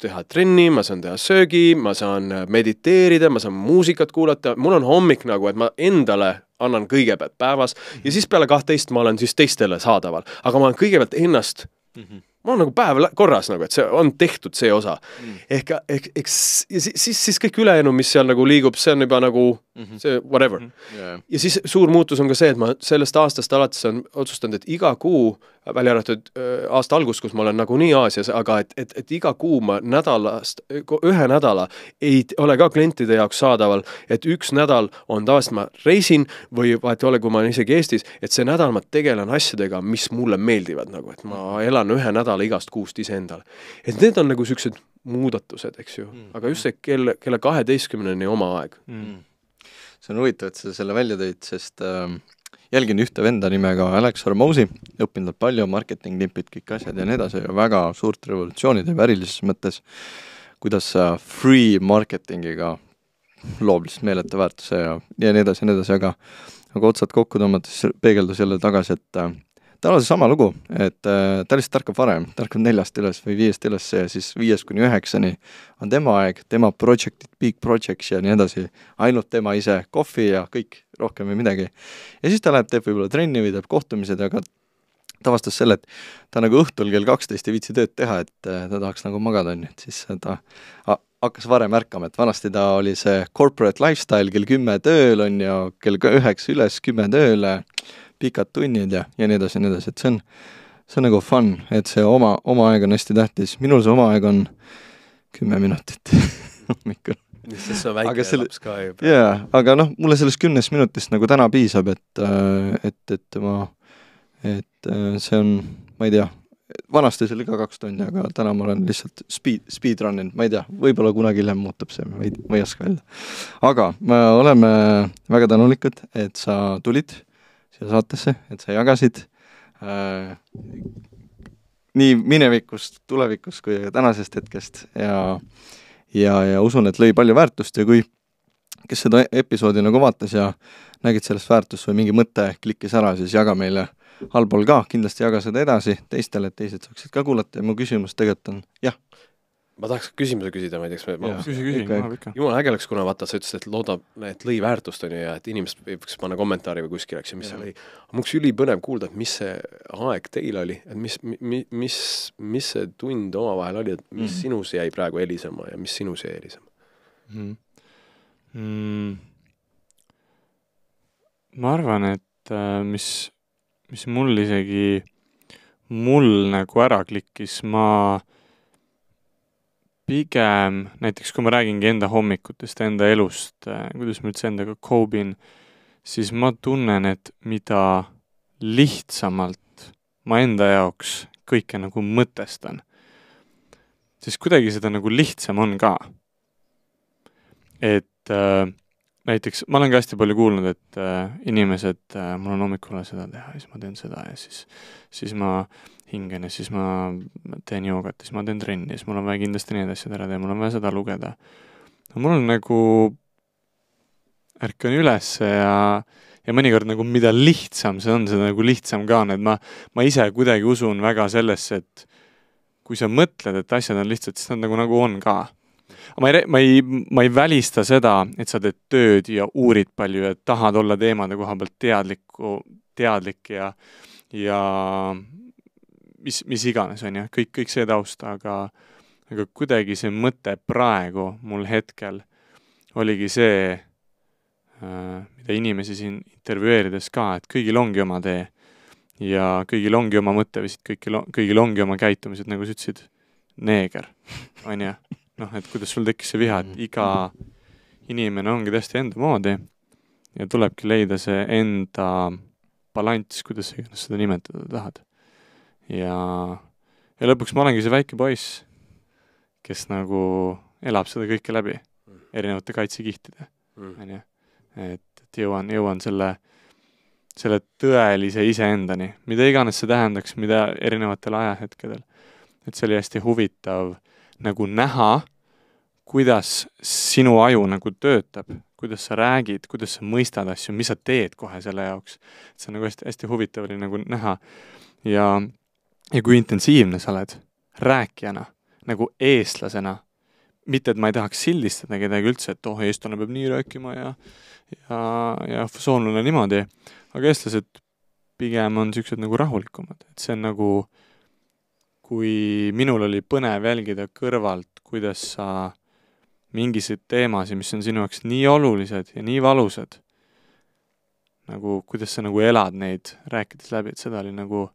teha trenni, ma saan teha söögi, ma saan äh, mediteerida, ma saan muusikat kuulata, mul on hommik nagu, et ma endale annan kõigepealt päevas ja siis peale kahtteist ma olen siis teistele saadaval, aga ma olen kõigepealt ennast mm, -hmm. ma olen nagu päev korras nagu, et see on tehtud, see osa mm. -hmm. ehk, ehk, eks ja siis, siis, siis kõik ülejäänu, mis seal nagu liigub, see on juba nagu mm -hmm. see whatever mm. -hmm. Yeah. ja siis suur muutus on ka see, et ma sellest aastast alates olen otsustanud, et iga kuu äh, välja arvatud aasta algus, kus ma olen nagunii Aasias, aga et, et, et iga kuu ma nädalast, ühe nädala ei ole ka klientide jaoks saadaval, et üks nädal on tavaliselt ma reisin või vahet ei ole, kui ma olen isegi Eestis, et see nädal ma tegelen asjadega, mis mulle meeldivad nagu, et ma elan ühe nädala igast kuust iseendale. et need on nagu niisugused muudatused, eks ju mm, -hmm. aga just see kella, kella kaheteistkümneni oma aeg mm. -hmm. see on huvitav, et sa selle välja tõid, sest äh jälgin ühte venda nimega Alex Hormozy, õppinud tal palju, marketing, limpid, kõik asjad ja nii edasi, väga suurt revolutsiooni teeb ärilises mõttes, kuidas free marketingiga loob lihtsalt meeletu väärtuse ja, ja nii edasi ja nii edasi, aga aga otsad kokku tõmmates peegeldus jälle tagasi, et äh, tal on seesama lugu, et äh, ta lihtsalt ärkab varem, ta ärkab neljast üles või viiest üles ja siis viiest kuni üheksani on tema aeg, tema project'id, big projects ja nii edasi, ainult tema ise, kohvi ja kõik, rohkem ei midagi. ja siis ta läheb, teeb võib-olla trenni või teeb kohtumised, aga ta vastas selle, et ta nagu õhtul kell kaksteist ei viitsi tööd teha, et äh, ta tahaks nagu magada, on ju, et siis ta hakkas varem ärkama, et vanasti ta oli see corporate lifestyle, kell kümme tööl on ju, kell üheksa üles, kümme tööle, pikad tunnid ja, ja nii edasi ja nii edasi, et see on, see on nagu fun, et see oma, oma aeg on hästi tähtis, minul see oma aeg on kümme minutit hommikul sest sa väike selle, laps ka juba. jaa, aga noh, mulle sellest kümnest minutist nagu täna piisab, et, äh, et, et ma, et äh, see on, ma ei tea, vanasti see oli ka kaks tundi, aga täna ma olen lihtsalt speed, speedrun inud, ma ei tea, võib-olla kunagi hiljem muutub see, ma ei, ma ei oska öelda. aga me oleme väga tänulikud, et sa tulid siia saatesse, et sa jagasid äh, nii minevikust, tulevikust kui tänasest hetkest ja ja, ja usun, et lõi palju väärtust ja kui kes seda episoodi nagu vaatas ja nägid sellest väärtust või mingi mõte klikkis ära, siis jaga meile allpool ka, kindlasti jaga seda edasi teistele, et teised saaksid ka kuulata ja mu küsimus tegelikult on jah ma tahaks küsimuse küsida, ma ei tea, kas me küsi, küsi, mahab ikka. jumala äge oleks, kuna vaata, sa ütlesid, et loodab, et lõi väärtust, on ju, ja et inimesed võiks panna kommentaari või kuskile, eks ju, mis ja. see lõi. mul oleks ülipõnev kuulda, et mis see aeg teil oli, et mis mi,, mi, mis, mis see tund omavahel oli, et mis mm. sinus jäi praegu helisema ja mis sinus jäi helisema mm.? Mm. ma arvan, et äh, mis, mis mul isegi, mul nagu ära klikkis, ma äh, pigem näiteks kui ma räägingi enda hommikutest, enda elust, äh, kuidas ma üldse endaga cope in, siis ma tunnen, et mida lihtsamalt ma enda jaoks kõike nagu mõtestan, siis kuidagi seda nagu lihtsam on ka. et äh, näiteks ma olen ka hästi palju kuulnud, et äh, inimesed äh,, mul on hommikul vaja seda teha ja siis ma teen seda ja siis, siis ma äh, hingene, siis ma teen joogat, siis ma teen trenni, siis mul on vaja kindlasti need asjad ära teha, mul on vaja seda lugeda. mul on nagu, ärkan üles ja, ja mõnikord nagu mida lihtsam see on, seda nagu lihtsam ka on, et ma, ma ise kuidagi usun väga sellesse, et kui sa mõtled, et asjad on lihtsad, siis nad nagu, nagu on ka. ma ei, ma ei, ma ei välista seda, et sa teed tööd ja uurid palju ja tahad olla teemade koha pealt teadliku, teadlik ja, ja mis, mis iganes, on ju, kõik, kõik see taust, aga aga kuidagi see mõte praegu mul hetkel oligi see, äh, mida inimesi siin intervjueerides ka, et kõigil ongi oma tee ja kõigil ongi oma mõtteviisid, kõikil, kõigil ongi oma käitumised, nagu sa ütlesid, neeger, on ju. noh, et kuidas sul tekkis see viha, et mm. iga inimene ongi täiesti enda moodi ja tulebki leida see enda balanss, kuidas sa iganes seda nimetada tahad ja, ja lõpuks ma olengi see väike poiss, kes nagu elab seda kõike läbi mm. erinevate kaitsekihtide, mm. on ju. et, et jõuan, jõuan selle, selle tõelise iseendani, mida iganes see tähendaks, mida erinevatel ajahetkedel. et see oli hästi huvitav nagu näha, kuidas sinu aju nagu töötab, kuidas sa räägid, kuidas sa mõistad asju, mis sa teed kohe selle jaoks. see on nagu hästi, hästi huvitav oli nagu näha ja ja kui intensiivne sa oled rääkijana, nagu eestlasena, mitte et ma ei tahaks sildistada kedagi üldse, et oh, eestlane peab nii rääkima ja ja, ja soomlane niimoodi, aga eestlased pigem on niisugused nagu rahulikumad, et see on nagu, kui minul oli põnev jälgida kõrvalt, kuidas sa mingiseid teemasid, mis on sinu jaoks nii olulised ja nii valusad, nagu kuidas sa nagu elad neid rääkides läbi, et seda oli nagu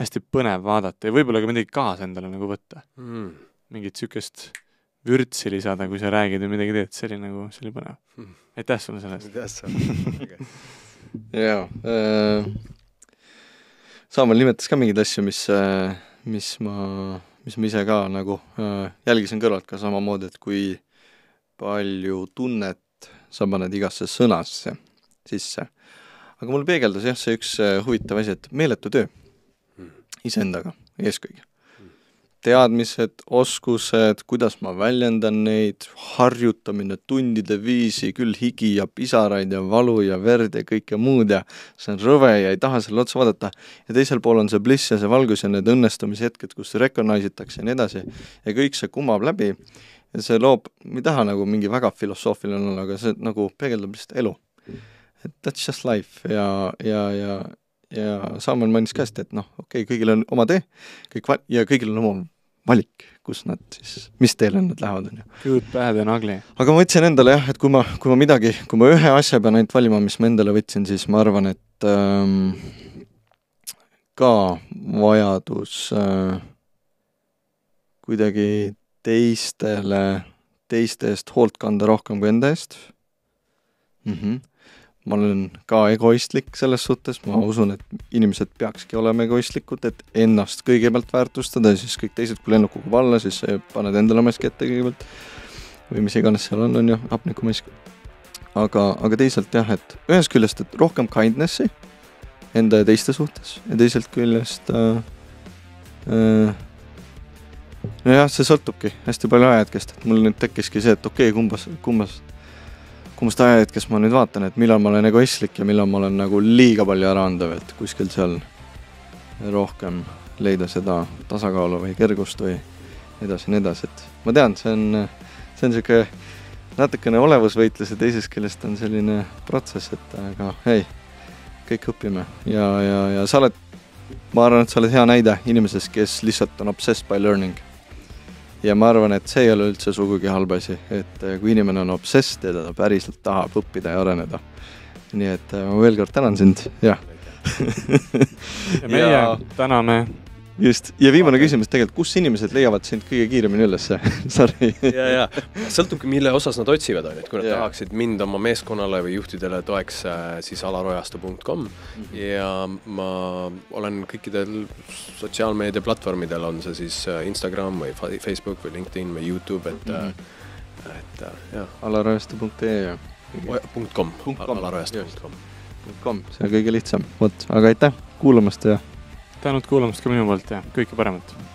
hästi põnev vaadata ja võib-olla ka midagi kaasa endale nagu võtta mm.. mingit niisugust vürtsi lisada, kui sa räägid või midagi teed, see oli nagu, see oli põnev mm.. aitäh sulle selle eest! aitäh sulle! jaa, äh, Saamäel nimetas ka mingeid asju, mis, äh, mis ma, mis ma ise ka nagu äh, jälgisin kõrvalt ka samamoodi, et kui palju tunnet sa paned igasse sõnasse sisse. aga mul peegeldus jah, see üks huvitav asi, et meeletu töö iseendaga eelkõige. teadmised, oskused, kuidas ma väljendan neid, harjutamine tundide viisi, küll higi ja pisaraid ja valu ja verd ja kõike muud ja see on rõve ja ei taha selle otsa vaadata, ja teisel pool on see bliss ja see valgus ja need õnnestumishetked, kus recognize itakse ja nii edasi, ja kõik see kumab läbi ja see loob, ma ei taha nagu mingi väga filosoofiline olla, aga see nagu peegeldab lihtsalt elu. et that's just life ja, ja, ja, ja Saamon mainis ka seda, et noh, okei okay,, kõigil on oma tee, kõik val-, ja kõigil on oma valik, kus nad siis, mis teele nad lähevad, on ju. Good, bad and ugly. aga ma võtsin endale jah, et kui ma, kui ma midagi, kui ma ühe asja pean ainult valima, mis ma endale võtsin, siis ma arvan, et ähm, ka vajadus äh, kuidagi teistele, teiste eest hoolt kanda rohkem kui enda eest mm. -hmm ma olen ka egoistlik selles suhtes, ma oh. usun, et inimesed peakski olema egoistlikud, et ennast kõigepealt väärtustada ja siis kõik teised, kui lennuk kukub alla, siis paned endale maski ette kõigepealt või mis iganes seal on, on ju, hapnikumask. aga, aga teisalt jah, et ühest küljest, et rohkem kindness'i enda ja teiste suhtes ja teisest küljest äh, äh, nojah, see sõltubki hästi palju ajajätkest, et mul nüüd tekkiski see, et okei okay,, kumbas, kumbas umbes ajahetkes ma nüüd vaatan, et millal ma olen egoistlik ja millal ma olen nagu liiga palju ära andav, et kuskil seal rohkem leida seda tasakaalu või kergust või nii edasi ja nii edasi, et ma tean, see on, see on niisugune natukene olevusvõitlus ja teisest küljest on selline protsess, et aga ei, kõik õpime ja, ja, ja sa oled, ma arvan, et sa oled hea näide inimesest, kes lihtsalt on obsessed by learning ja ma arvan, et see ei ole üldse sugugi halb asi, et äh, kui inimene on obsessed ja ta päriselt tahab õppida ja areneda. nii et äh, ma veel kord tänan sind, jah ja meie ja... täname just, ja viimane okay. küsimus tegelikult, kus inimesed leiavad sind kõige kiiremini ülesse sari? ja, ja sõltubki, mille osas nad otsivad, on ju, et kui nad ja. tahaksid mind oma meeskonnale või juhtidele toeks, äh, siis alarojastu.com mhm. ja ma olen kõikidel sotsiaalmeediaplatvormidel, on see siis äh, Instagram või Facebook või LinkedIn või Youtube, et mm, -hmm. et jah. alarojastu.ee ja. punkt kom, alarojastu.com. .com, see on kõige lihtsam, vot, aga aitäh kuulamast ja tänud kuulamast ka minu poolt ja kõike paremat!